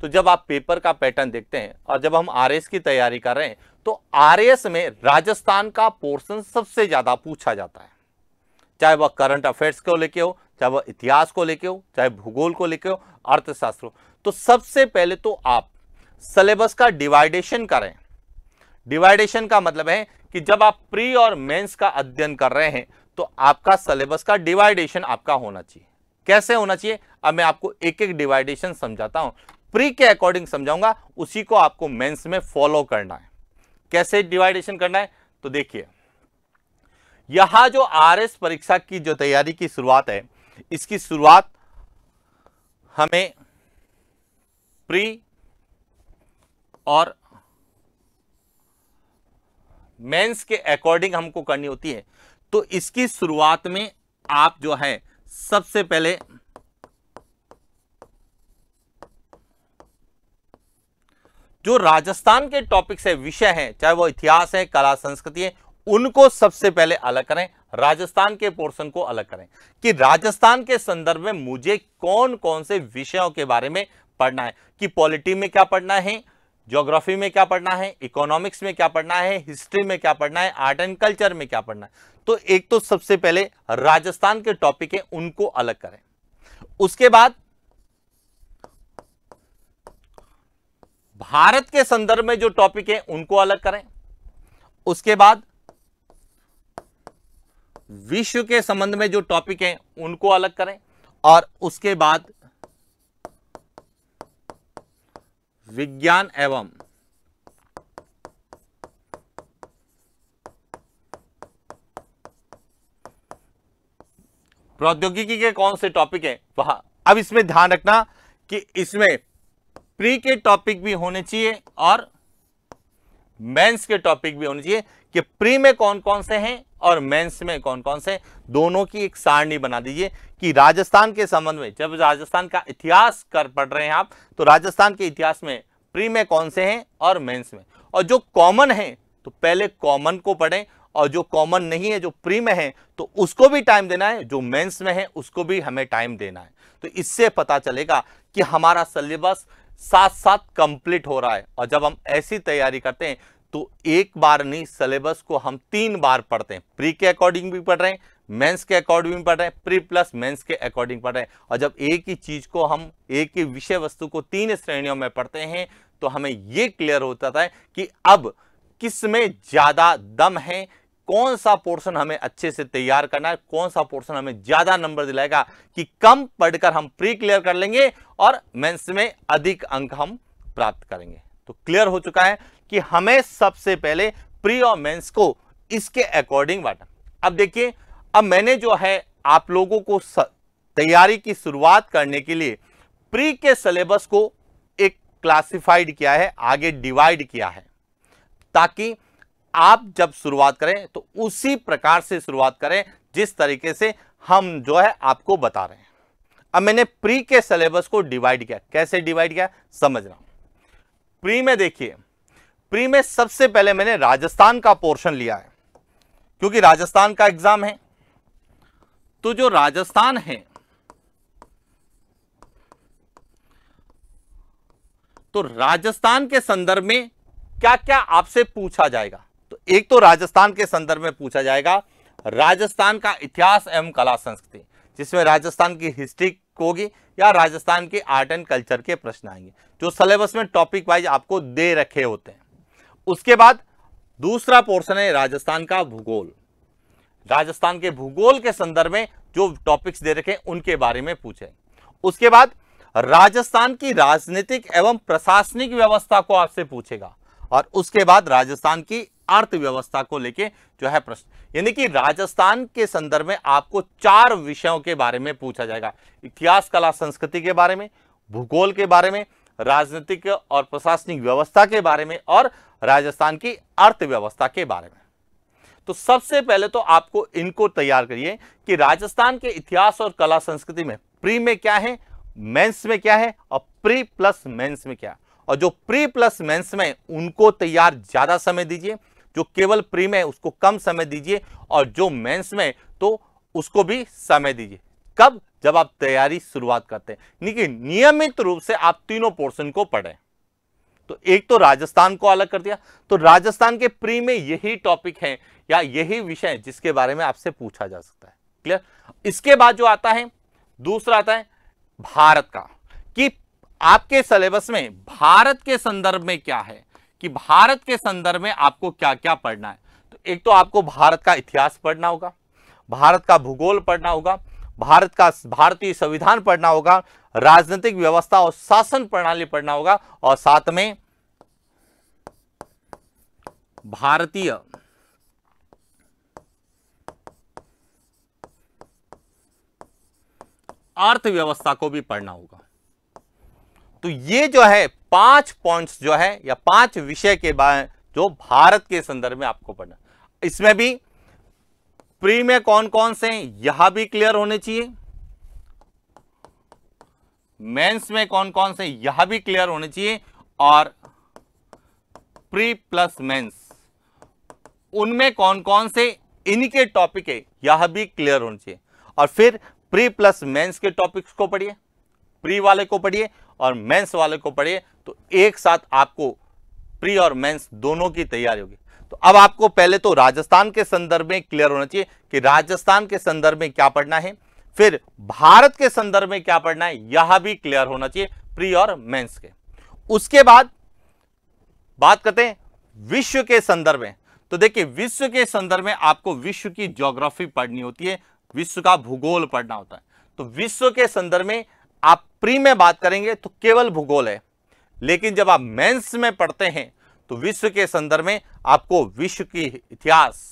तो जब आप पेपर का पैटर्न देखते हैं और जब हम आर की तैयारी कर रहे हैं तो आर में राजस्थान का पोर्सन सबसे ज़्यादा पूछा जाता है चाहे वह करंट अफेयर्स को लेके हो चाहे वह इतिहास को लेके हो चाहे भूगोल को लेके हो अर्थशास्त्र हो तो सबसे पहले तो आप सिलेबस का डिवाइडेशन करें डिवाइडेशन का मतलब है कि जब आप प्री और मेंस का अध्ययन कर रहे हैं तो आपका सिलेबस का डिवाइडेशन आपका होना चाहिए कैसे होना चाहिए अब मैं आपको एक एक डिवाइडेशन समझाता हूं प्री के अकॉर्डिंग समझाऊंगा उसी को आपको मेंस में फॉलो करना है कैसे डिवाइडेशन करना है तो देखिए यहां जो आरएस परीक्षा की जो तैयारी की शुरुआत है इसकी शुरुआत हमें प्री और मेंस के अकॉर्डिंग हमको करनी होती है तो इसकी शुरुआत में आप जो है सबसे पहले जो राजस्थान के टॉपिक्स है विषय है चाहे वो इतिहास है कला संस्कृति है उनको सबसे पहले अलग करें राजस्थान के पोर्शन को अलग करें कि राजस्थान के संदर्भ में मुझे कौन कौन से विषयों के बारे में पढ़ना है कि पॉलिटी में क्या पढ़ना है ज्योग्राफी में क्या पढ़ना है इकोनॉमिक्स में क्या पढ़ना है हिस्ट्री में क्या पढ़ना है आर्ट एंड कल्चर में क्या पढ़ना है तो एक तो सबसे पहले राजस्थान के टॉपिक है उनको अलग करें उसके बाद भारत के संदर्भ में जो टॉपिक है उनको अलग करें उसके बाद विश्व के संबंध में जो टॉपिक हैं उनको अलग करें और उसके बाद विज्ञान एवं प्रौद्योगिकी के कौन से टॉपिक हैं वहां अब इसमें ध्यान रखना कि इसमें प्री के टॉपिक भी होने चाहिए और मेंस के टॉपिक भी होने चाहिए कि प्री में कौन कौन से हैं और मेंस में कौन कौन से दोनों की एक सारणी बना दीजिए कि राजस्थान के संबंध में जब राजस्थान का इतिहास कर पढ़ रहे हैं आप तो राजस्थान के इतिहास में प्री में कौन से हैं और मेंस में और जो कॉमन है तो पहले कॉमन को पढ़ें और जो कॉमन नहीं है जो प्री में है तो उसको भी टाइम देना है जो मेंस में है उसको भी हमें टाइम देना है तो इससे पता चलेगा कि हमारा सिलेबस साथ साथ कंप्लीट हो रहा है और जब हम ऐसी तैयारी करते हैं तो एक बार नहीं सिलेबस को हम तीन बार पढ़ते हैं प्री के अकॉर्डिंग भी पढ़ रहे हैं मेंस के अकॉर्डिंग भी पढ़ रहे हैं प्री प्लस मेंस के अकॉर्डिंग पढ़ रहे हैं और जब एक ही चीज को हम एक ही विषय वस्तु को तीन श्रेणियों में पढ़ते हैं तो हमें यह क्लियर होता था कि अब किस में ज़्यादा दम है कौन सा पोर्शन हमें अच्छे से तैयार करना है कौन सा पोर्शन हमें ज़्यादा नंबर दिलाएगा कि कम पढ़कर हम प्री क्लियर कर लेंगे और मेंस में अधिक अंक हम प्राप्त करेंगे तो क्लियर हो चुका है कि हमें सबसे पहले प्री और मेंस को इसके अकॉर्डिंग बांटा अब देखिए अब मैंने जो है आप लोगों को तैयारी की शुरुआत करने के लिए प्री के सिलेबस को एक क्लासिफाइड किया है आगे डिवाइड किया है ताकि आप जब शुरुआत करें तो उसी प्रकार से शुरुआत करें जिस तरीके से हम जो है आपको बता रहे हैं अब मैंने प्री के सिलेबस को डिवाइड किया कैसे डिवाइड किया समझ रहा प्री में देखिए प्री में सबसे पहले मैंने राजस्थान का पोर्शन लिया है क्योंकि राजस्थान का एग्जाम है तो जो राजस्थान है तो राजस्थान के संदर्भ में क्या क्या आपसे पूछा जाएगा तो एक तो राजस्थान के संदर्भ में पूछा जाएगा राजस्थान का इतिहास एवं कला संस्कृति जिसमें राजस्थान की हिस्ट्री होगी या राजस्थान के आर्ट एंड कल्चर के प्रश्न आएंगे जो सिलेबस में टॉपिक वाइज आपको दे रखे होते हैं उसके बाद दूसरा पोर्शन है राजस्थान का भूगोल राजस्थान के भूगोल के संदर्भ में जो टॉपिक्स दे रखे हैं उनके बारे में पूछे उसके बाद राजस्थान की राजनीतिक एवं प्रशासनिक व्यवस्था को आपसे पूछेगा और उसके बाद राजस्थान की अर्थव्यवस्था को लेके जो है प्रश्न यानी कि राजस्थान के संदर्भ में आपको चार विषयों के बारे में पूछा जाएगा इतिहास कला संस्कृति के बारे में भूगोल के बारे में राजनीतिक और प्रशासनिक व्यवस्था के बारे में और राजस्थान की अर्थव्यवस्था के बारे में तो सबसे पहले तो आपको इनको तैयार करिए कि राजस्थान के इतिहास और कला संस्कृति में प्री में क्या है मेंस में क्या है और प्री प्लस मेंस में क्या और जो प्री प्लस मेंस में उनको तैयार ज्यादा समय दीजिए जो केवल प्री में उसको कम समय दीजिए और जो मेंस में तो उसको भी समय दीजिए कब जब आप तैयारी शुरुआत करते हैं लेकिन नियमित रूप से आप तीनों पोर्शन को पढ़ें तो एक तो राजस्थान को अलग कर दिया तो राजस्थान के प्री में यही टॉपिक है या यही विषय जिसके बारे में आपसे पूछा जा सकता है क्लियर इसके बाद जो आता है दूसरा आता है भारत का कि आपके सिलेबस में भारत के संदर्भ में क्या है कि भारत के संदर्भ में आपको क्या क्या पढ़ना है तो एक तो आपको भारत का इतिहास पढ़ना होगा भारत का भूगोल पढ़ना होगा भारत का भारतीय संविधान पढ़ना होगा राजनीतिक व्यवस्था और शासन प्रणाली पढ़ना होगा और साथ में भारतीय अर्थव्यवस्था को भी पढ़ना होगा तो ये जो है पांच पॉइंट्स जो है या पांच विषय के बारे जो भारत के संदर्भ में आपको पढ़ना इसमें भी प्री में कौन कौन से हैं यह भी क्लियर होने चाहिए मेंस में कौन कौन से यह भी क्लियर होने चाहिए और प्री प्लस मेंस उनमें कौन कौन से इनके टॉपिक है यह भी क्लियर होने चाहिए और फिर प्री प्लस मेंस के टॉपिक्स को पढ़िए प्री वाले को पढ़िए और मेंस वाले को पढ़िए तो एक साथ आपको प्री और मेंस दोनों की तैयारी होगी तो अब आपको पहले तो राजस्थान के संदर्भ में क्लियर होना चाहिए कि राजस्थान के संदर्भ में क्या पढ़ना है फिर भारत के संदर्भ में क्या पढ़ना है यह भी क्लियर होना चाहिए प्री और मेंस के उसके बाद बात करते हैं विश्व के संदर्भ में तो देखिए विश्व के संदर्भ में आपको विश्व की ज्योग्राफी पढ़नी होती है विश्व का भूगोल पढ़ना होता है तो विश्व के संदर्भ में आप प्री में बात करेंगे तो केवल भूगोल है लेकिन जब आप मेंस में पढ़ते हैं तो विश्व के संदर्भ में आपको विश्व की इतिहास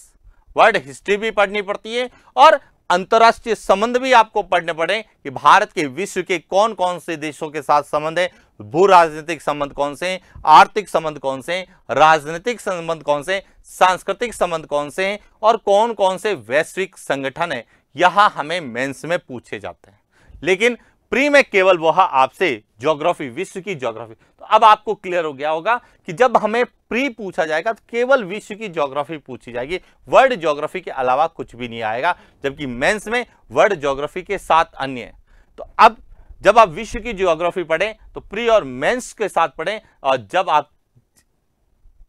वर्ल्ड हिस्ट्री भी पढ़नी पड़ती है और अंतर्राष्ट्रीय संबंध भी आपको पढ़ने पड़े कि भारत के विश्व के कौन कौन से देशों के साथ संबंध है भू राजनीतिक संबंध कौन से हैं आर्थिक संबंध कौन से हैं राजनीतिक संबंध कौन से सांस्कृतिक संबंध कौन से हैं और कौन कौन से वैश्विक संगठन है यह हमें मेंस में पूछे जाते हैं लेकिन प्री में केवल वह आपसे ज्योग्राफी विश्व की ज्योग्राफी तो अब आपको क्लियर हो गया होगा कि जब हमें प्री पूछा जाएगा तो केवल विश्व की ज्योग्राफी पूछी जाएगी वर्ल्ड ज्योग्राफी के अलावा कुछ भी नहीं आएगा जबकि मेंस में वर्ल्ड ज्योग्राफी के साथ अन्य तो अब जब आप विश्व की ज्योग्राफी पढ़ें तो प्री और मेंस के साथ पढ़ें और जब आप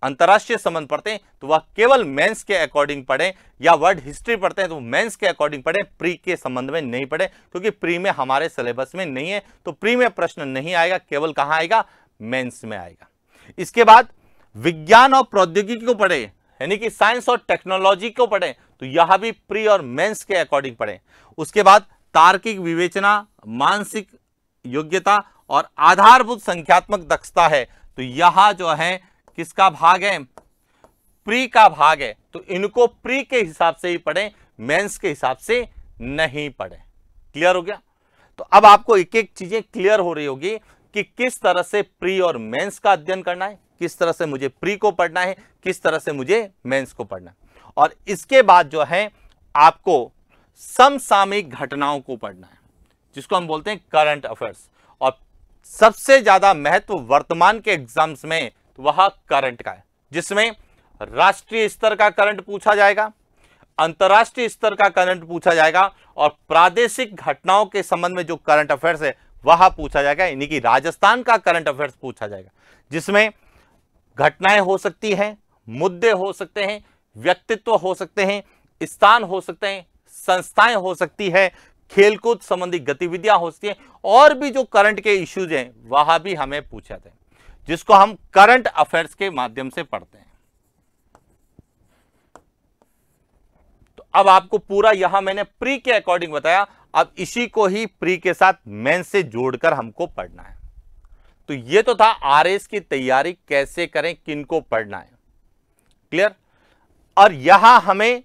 अंतर्राष्ट्रीय संबंध पढ़ते हैं तो वह केवल मेंस के अकॉर्डिंग पढ़ें या वर्ल्ड हिस्ट्री पढ़ते हैं तो मेंस के अकॉर्डिंग पढ़े प्री के संबंध में नहीं पढ़े क्योंकि प्री में हमारे सिलेबस में नहीं है तो प्री में प्रश्न नहीं आएगा केवल कहाँ आएगा मेंस में आएगा इसके बाद विज्ञान और प्रौद्योगिकी को पढ़े यानी कि साइंस और टेक्नोलॉजी को पढ़े तो यह भी प्री और मेन्स के अकॉर्डिंग पढ़ें उसके बाद तार्किक विवेचना मानसिक योग्यता और आधारभूत संख्यात्मक दक्षता है तो यह जो है किसका भाग है प्री का भाग है तो इनको प्री के हिसाब से ही पढ़ें मेंस के हिसाब से नहीं पढ़ें क्लियर हो गया तो अब आपको एक एक चीजें क्लियर हो रही होगी कि किस तरह से प्री और मेंस का अध्ययन करना है किस तरह से मुझे प्री को पढ़ना है किस तरह से मुझे मेंस को पढ़ना है और इसके बाद जो है आपको समसामयिक घटनाओं को पढ़ना है जिसको हम बोलते हैं करंट अफेयर्स और सबसे ज्यादा महत्व वर्तमान के एग्जाम्स में वह करंट का है जिसमें राष्ट्रीय स्तर का करंट पूछा जाएगा अंतर्राष्ट्रीय स्तर का करंट पूछा जाएगा और प्रादेशिक घटनाओं के संबंध में जो करंट अफेयर्स है वह पूछा जाएगा यानी कि राजस्थान का करंट अफेयर्स पूछा जाएगा जिसमें घटनाएं हो सकती हैं मुद्दे हो सकते हैं व्यक्तित्व हो सकते हैं स्थान हो सकते हैं संस्थाएं हो सकती है खेलकूद संबंधी गतिविधियां हो सकती हैं और भी जो करंट के इश्यूज हैं वह भी हमें पूछा जाए जिसको हम करंट अफेयर्स के माध्यम से पढ़ते हैं तो अब आपको पूरा यहां मैंने प्री के अकॉर्डिंग बताया अब इसी को ही प्री के साथ मेन से जोड़कर हमको पढ़ना है तो ये तो था आरएस की तैयारी कैसे करें किनको पढ़ना है क्लियर और यहां हमें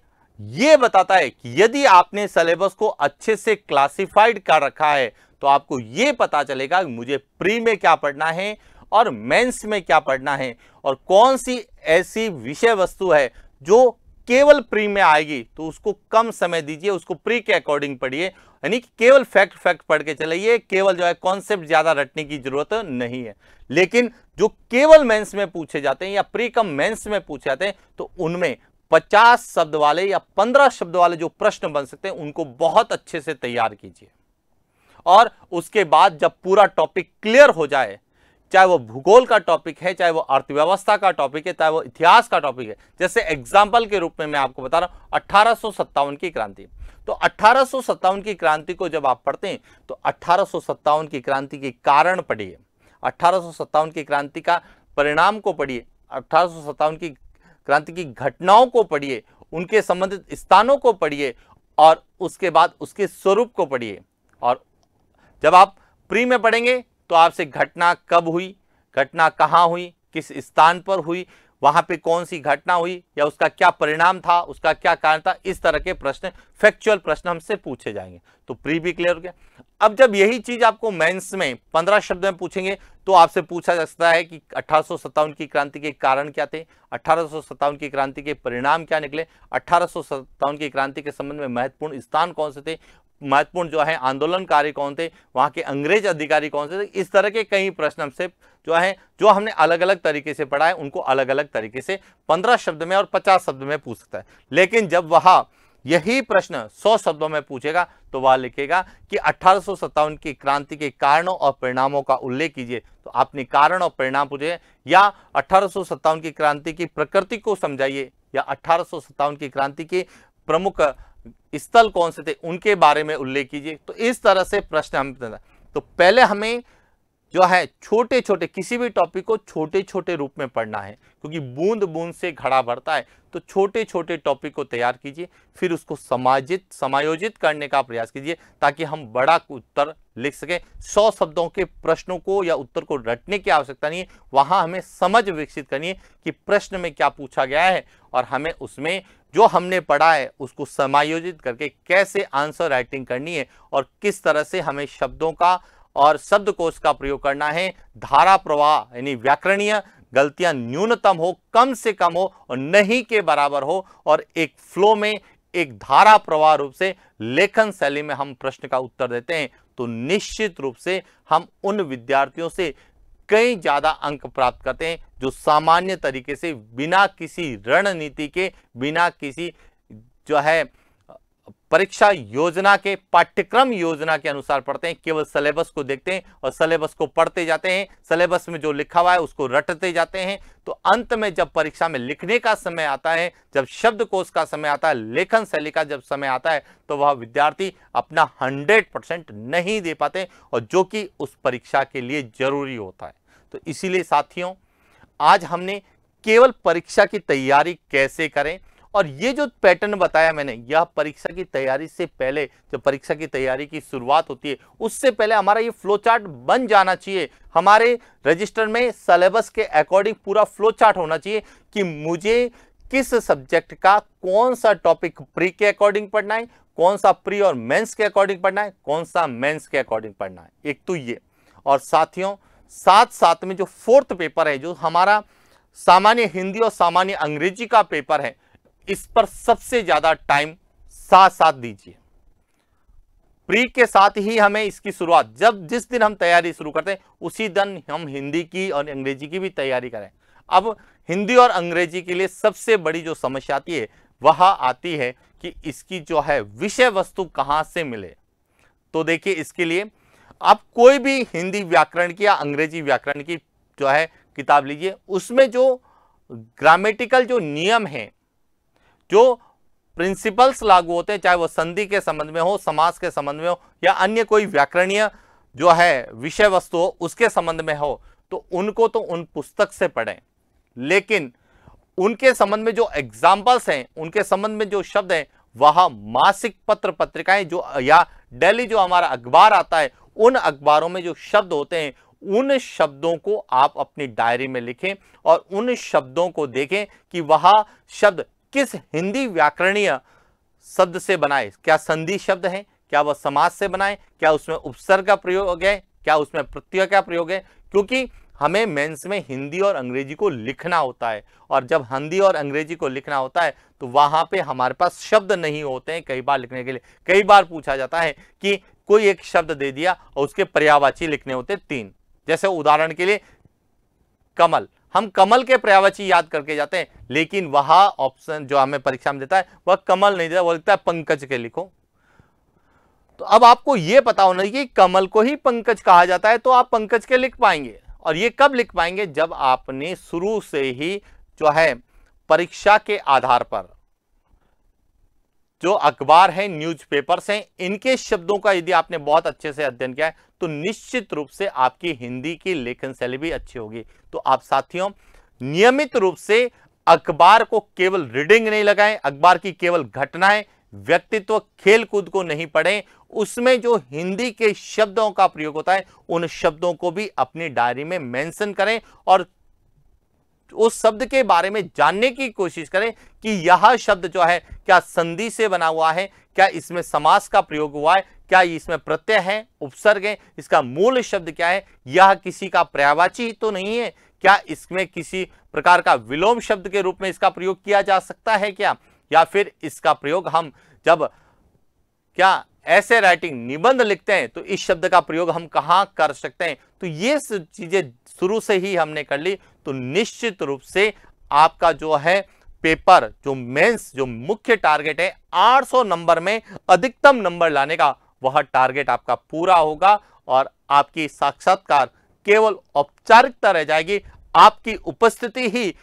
यह बताता है कि यदि आपने सिलेबस को अच्छे से क्लासिफाइड कर रखा है तो आपको यह पता चलेगा मुझे प्री में क्या पढ़ना है और मेंस में क्या पढ़ना है और कौन सी ऐसी विषय वस्तु है जो केवल प्री में आएगी तो उसको कम समय दीजिए उसको प्री के अकॉर्डिंग पढ़िए यानी कि केवल फैक्ट फैक्ट पढ़ के चलाइए केवल जो है कॉन्सेप्ट ज़्यादा रटने की जरूरत नहीं है लेकिन जो केवल मेंस में पूछे जाते हैं या प्री कम मेंस में पूछे जाते हैं तो उनमें 50 शब्द वाले या 15 शब्द वाले जो प्रश्न बन सकते हैं उनको बहुत अच्छे से तैयार कीजिए और उसके बाद जब पूरा टॉपिक क्लियर हो जाए चाहे वो भूगोल का टॉपिक है चाहे वो अर्थव्यवस्था का टॉपिक है चाहे वो इतिहास का टॉपिक है जैसे एग्जाम्पल के रूप में मैं आपको बता रहा हूँ अट्ठारह की क्रांति तो अट्ठारह की क्रांति को जब आप पढ़ते हैं तो अट्ठारह की क्रांति के कारण पढ़िए अट्ठारह की क्रांति का परिणाम को पढ़िए अट्ठारह की क्रांति की घटनाओं को पढ़िए उनके संबंधित स्थानों को पढ़िए और उसके बाद उसके स्वरूप को पढ़िए और जब आप प्री में पढ़ेंगे तो आपसे घटना कब हुई घटना कहाँ हुई किस स्थान पर हुई वहां पे कौन सी घटना हुई या उसका क्या परिणाम था उसका क्या कारण था इस तरह के प्रश्न फैक्चुअल प्रश्न हमसे पूछे जाएंगे तो प्री भी क्लियर हो गया अब जब यही चीज आपको मेंस में पंद्रह शब्द में पूछेंगे तो आपसे पूछा जा सकता है कि अठारह की क्रांति के कारण क्या थे अठारह की क्रांति के परिणाम क्या निकले अठारह की क्रांति के संबंध में महत्वपूर्ण स्थान कौन से थे महत्वपूर्ण जो है आंदोलनकारी कौन थे वहाँ के अंग्रेज अधिकारी कौन से थे इस तरह के कई प्रश्न हमसे जो है जो हमने अलग अलग तरीके से पढ़ा है उनको अलग अलग तरीके से पंद्रह शब्द में और पचास शब्द में पूछ सकता है लेकिन जब वह यही प्रश्न सौ शब्दों में पूछेगा तो वह लिखेगा कि अठारह की क्रांति के कारणों और परिणामों का उल्लेख कीजिए तो आपने कारण और परिणाम पूछे या अठारह की क्रांति की प्रकृति को समझाइए या अठारह की क्रांति के प्रमुख स्थल कौन से थे उनके बारे में उल्लेख कीजिए तो इस तरह से प्रश्न हम तो पहले हमें जो है छोटे छोटे किसी भी टॉपिक को छोटे छोटे रूप में पढ़ना है क्योंकि बूंद बूंद से घड़ा भरता है तो छोटे छोटे टॉपिक को तैयार कीजिए फिर उसको समाजित समायोजित करने का प्रयास कीजिए ताकि हम बड़ा उत्तर लिख सकें सौ शब्दों के प्रश्नों को या उत्तर को रटने की आवश्यकता नहीं है वहाँ हमें समझ विकसित करनी है कि प्रश्न में क्या पूछा गया है और हमें उसमें जो हमने पढ़ा है उसको समायोजित करके कैसे आंसर राइटिंग करनी है और किस तरह से हमें शब्दों का और शब्दकोश का प्रयोग करना है धारा प्रवाह यानी व्याकरणीय गलतियां न्यूनतम हो कम से कम हो और नहीं के बराबर हो और एक फ्लो में एक धारा प्रवाह रूप से लेखन शैली में हम प्रश्न का उत्तर देते हैं तो निश्चित रूप से हम उन विद्यार्थियों से कई ज़्यादा अंक प्राप्त करते हैं जो सामान्य तरीके से बिना किसी रणनीति के बिना किसी जो है परीक्षा योजना के पाठ्यक्रम योजना के अनुसार पढ़ते हैं केवल सिलेबस को देखते हैं और सिलेबस को पढ़ते जाते हैं सिलेबस में जो लिखा हुआ है उसको रटते जाते हैं तो अंत में जब परीक्षा में लिखने का समय आता है जब शब्दकोश का समय आता है लेखन शैली का जब समय आता है तो वह विद्यार्थी अपना हंड्रेड परसेंट नहीं दे पाते और जो कि उस परीक्षा के लिए जरूरी होता है तो इसीलिए साथियों आज हमने केवल परीक्षा की तैयारी कैसे करें और ये जो पैटर्न बताया मैंने यह परीक्षा की तैयारी से पहले जो परीक्षा की तैयारी की शुरुआत होती है उससे पहले हमारा ये फ्लो चार्ट बन जाना चाहिए हमारे रजिस्टर में सिलेबस के अकॉर्डिंग पूरा फ्लो चार्ट होना चाहिए कि मुझे किस सब्जेक्ट का कौन सा टॉपिक प्री के अकॉर्डिंग पढ़ना है कौन सा प्री और मेंस के अकॉर्डिंग पढ़ना है कौन सा मेंस के अकॉर्डिंग पढ़ना है एक तो ये और साथियों साथ साथ में जो फोर्थ पेपर है जो हमारा सामान्य हिंदी और सामान्य अंग्रेजी का पेपर है इस पर सबसे ज़्यादा टाइम साथ साथ दीजिए प्री के साथ ही हमें इसकी शुरुआत जब जिस दिन हम तैयारी शुरू करते हैं उसी दिन हम हिंदी की और अंग्रेजी की भी तैयारी करें अब हिंदी और अंग्रेजी के लिए सबसे बड़ी जो समस्या आती है वह आती है कि इसकी जो है विषय वस्तु कहाँ से मिले तो देखिए इसके लिए आप कोई भी हिंदी व्याकरण की या अंग्रेजी व्याकरण की जो है किताब लीजिए उसमें जो ग्रामेटिकल जो नियम है जो प्रिंसिपल्स लागू होते हैं चाहे वो संधि के संबंध में हो समास के संबंध में हो या अन्य कोई व्याकरणीय जो है विषय वस्तु हो उसके संबंध में हो तो उनको तो उन पुस्तक से पढ़ें लेकिन उनके संबंध में जो एग्जाम्पल्स हैं उनके संबंध में जो शब्द हैं वह मासिक पत्र पत्रिकाएं जो या डेली जो हमारा अखबार आता है उन अखबारों में जो शब्द होते हैं उन शब्दों को आप अपनी डायरी में लिखें और उन शब्दों को देखें कि वह शब्द किस हिंदी व्याकरणीय शब्द से बनाए क्या संधि शब्द है क्या वह समाज से बनाए क्या उसमें उपसर्ग का प्रयोग है क्या उसमें प्रत्यय का प्रयोग है क्योंकि हमें मेंस में हिंदी और अंग्रेजी को लिखना होता है और जब हिंदी और अंग्रेजी को लिखना होता है तो वहाँ पे हमारे पास शब्द नहीं होते हैं कई बार लिखने के लिए कई बार पूछा जाता है कि कोई एक शब्द दे दिया और उसके पर्यावाची लिखने होते तीन जैसे उदाहरण के लिए कमल हम कमल के पर्यावाची याद करके जाते हैं लेकिन वह ऑप्शन जो हमें परीक्षा में देता है वह कमल नहीं देता वो लिखता है पंकज के लिखो तो अब आपको यह पता होना चाहिए कि कमल को ही पंकज कहा जाता है तो आप पंकज के लिख पाएंगे और ये कब लिख पाएंगे जब आपने शुरू से ही जो है परीक्षा के आधार पर जो अखबार न्यूज न्यूज़पेपर्स हैं इनके शब्दों का यदि आपने बहुत अच्छे से अध्ययन किया है तो निश्चित रूप से आपकी हिंदी की लेखन शैली भी अच्छी होगी तो आप साथियों नियमित रूप से अखबार को केवल रीडिंग नहीं लगाएं अखबार की केवल घटनाएं व्यक्तित्व खेल कूद को नहीं पढ़ें उसमें जो हिंदी के शब्दों का प्रयोग होता है उन शब्दों को भी अपनी डायरी में मेंशन करें और उस शब्द के बारे में जानने की कोशिश करें कि यह शब्द जो है क्या संधि से बना हुआ है क्या इसमें समास का प्रयोग हुआ है क्या इसमें प्रत्यय है उपसर्ग है इसका मूल शब्द क्या है यह किसी का पर्यावाची तो नहीं है क्या इसमें किसी प्रकार का विलोम शब्द के रूप में इसका प्रयोग किया जा सकता है क्या या फिर इसका प्रयोग हम जब क्या ऐसे राइटिंग निबंध लिखते हैं तो इस शब्द का प्रयोग हम कहां कर सकते हैं तो ये चीज़ें शुरू से ही हमने कर ली तो निश्चित रूप से आपका जो है पेपर जो मेंस जो मुख्य टारगेट है 800 नंबर में अधिकतम नंबर लाने का वह टारगेट आपका पूरा होगा और आपकी साक्षात्कार केवल औपचारिकता रह जाएगी आपकी उपस्थिति ही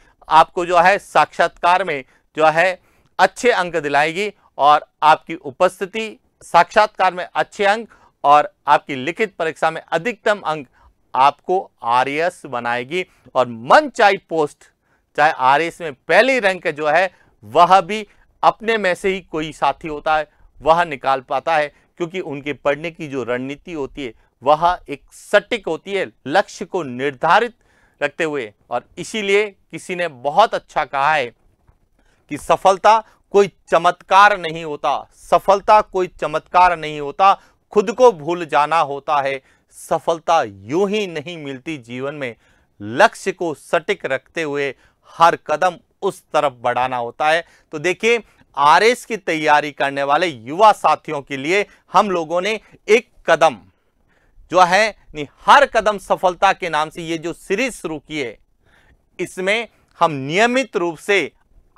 आपको जो है साक्षात्कार में जो है अच्छे अंक दिलाएगी और आपकी उपस्थिति साक्षात्कार में अच्छे अंक और आपकी लिखित परीक्षा में अधिकतम अंक आपको आर बनाएगी और मन चाहे पोस्ट चाहे आर में पहली रैंक जो है वह भी अपने में से ही कोई साथी होता है वह निकाल पाता है क्योंकि उनके पढ़ने की जो रणनीति होती है वह एक सटीक होती है लक्ष्य को निर्धारित रखते हुए और इसीलिए किसी ने बहुत अच्छा कहा है कि सफलता कोई चमत्कार नहीं होता सफलता कोई चमत्कार नहीं होता खुद को भूल जाना होता है सफलता यूं ही नहीं मिलती जीवन में लक्ष्य को सटीक रखते हुए हर कदम उस तरफ बढ़ाना होता है तो देखिए आरएस की तैयारी करने वाले युवा साथियों के लिए हम लोगों ने एक कदम जो है नहीं हर कदम सफलता के नाम से ये जो सीरीज शुरू की है इसमें हम नियमित रूप से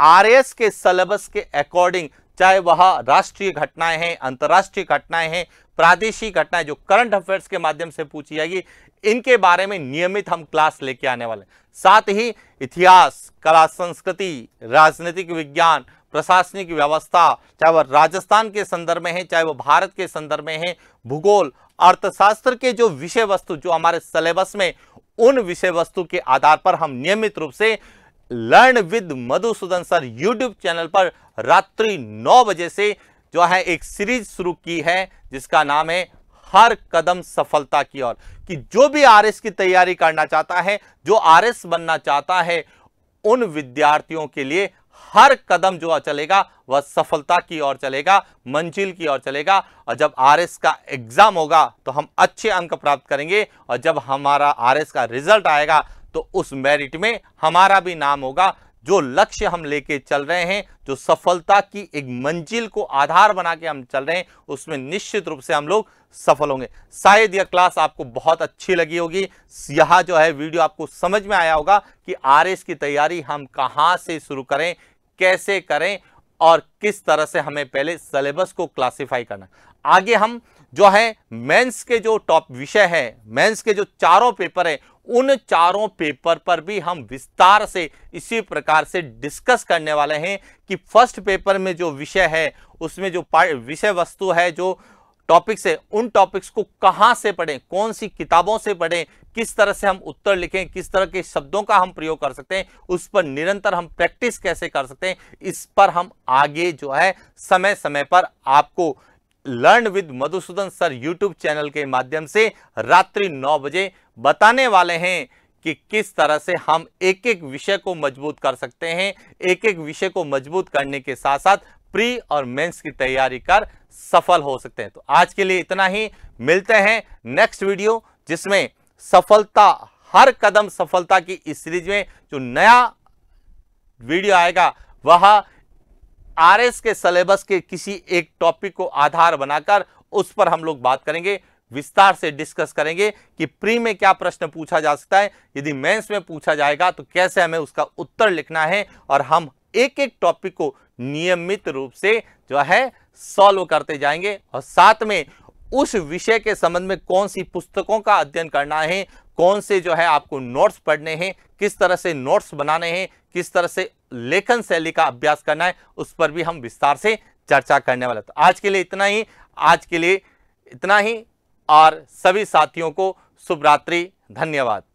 आरएस के सिलेबस के अकॉर्डिंग चाहे वह राष्ट्रीय घटनाएं हैं अंतर्राष्ट्रीय घटनाएं हैं प्रादेशिक घटनाएं जो करंट अफेयर्स के माध्यम से पूछी जाएगी इनके बारे में नियमित हम क्लास लेके आने वाले साथ ही इतिहास कला संस्कृति राजनीतिक विज्ञान प्रशासनिक व्यवस्था चाहे वह राजस्थान के संदर्भ में है चाहे वह भारत के संदर्भ में है भूगोल अर्थशास्त्र के जो विषय वस्तु जो हमारे सिलेबस में उन विषय वस्तु के आधार पर हम नियमित रूप से learn with Madhusudan sir YouTube channel पर रात्रि नौ बजे से जो है एक सीरीज शुरू की है जिसका नाम है हर कदम सफलता की ओर कि जो भी आरएस की तैयारी करना चाहता है जो आरएस बनना चाहता है उन विद्यार्थियों के लिए हर कदम जो चलेगा वह सफलता की ओर चलेगा मंजिल की ओर चलेगा और जब आरएस का एग्जाम होगा तो हम अच्छे अंक प्राप्त करेंगे और जब हमारा आरएस का रिजल्ट आएगा तो उस मेरिट में हमारा भी नाम होगा जो लक्ष्य हम लेके चल रहे हैं जो सफलता की एक मंजिल को आधार बना के हम चल रहे हैं उसमें निश्चित रूप से हम लोग सफल होंगे शायद यह क्लास आपको बहुत अच्छी लगी होगी यह जो है वीडियो आपको समझ में आया होगा कि आर की तैयारी हम कहाँ से शुरू करें कैसे करें और किस तरह से हमें पहले सिलेबस को क्लासीफाई करना आगे हम जो है मेंस के जो टॉप विषय है मेंस के जो चारों पेपर हैं उन चारों पेपर पर भी हम विस्तार से इसी प्रकार से डिस्कस करने वाले हैं कि फर्स्ट पेपर में जो विषय है उसमें जो विषय वस्तु है जो टॉपिक्स है उन टॉपिक्स को कहाँ से पढ़ें कौन सी किताबों से पढ़ें किस तरह से हम उत्तर लिखें किस तरह के शब्दों का हम प्रयोग कर सकते हैं उस पर निरंतर हम प्रैक्टिस कैसे कर सकते हैं इस पर हम आगे जो है समय समय पर आपको learn with Madhusudan sir YouTube channel के माध्यम से रात्रि नौ बजे बताने वाले हैं कि किस तरह से हम एक एक विषय को मजबूत कर सकते हैं एक एक विषय को मजबूत करने के साथ साथ प्री और मेंस की तैयारी कर सफल हो सकते हैं तो आज के लिए इतना ही मिलते हैं नेक्स्ट वीडियो जिसमें सफलता हर कदम सफलता की इस सीरीज में जो नया वीडियो आएगा वह आरएस के सिलेबस के किसी एक टॉपिक को आधार बनाकर उस पर हम लोग बात करेंगे विस्तार से डिस्कस करेंगे कि प्री में क्या प्रश्न पूछा जा सकता है यदि मेंस में पूछा जाएगा तो कैसे हमें उसका उत्तर लिखना है और हम एक एक टॉपिक को नियमित रूप से जो है सॉल्व करते जाएंगे और साथ में उस विषय के संबंध में कौन सी पुस्तकों का अध्ययन करना है कौन से जो है आपको नोट्स पढ़ने हैं किस तरह से नोट्स बनाने हैं किस तरह से लेखन शैली का अभ्यास करना है उस पर भी हम विस्तार से चर्चा करने वाला तो आज के लिए इतना ही आज के लिए इतना ही और सभी साथियों को शुभरात्रि धन्यवाद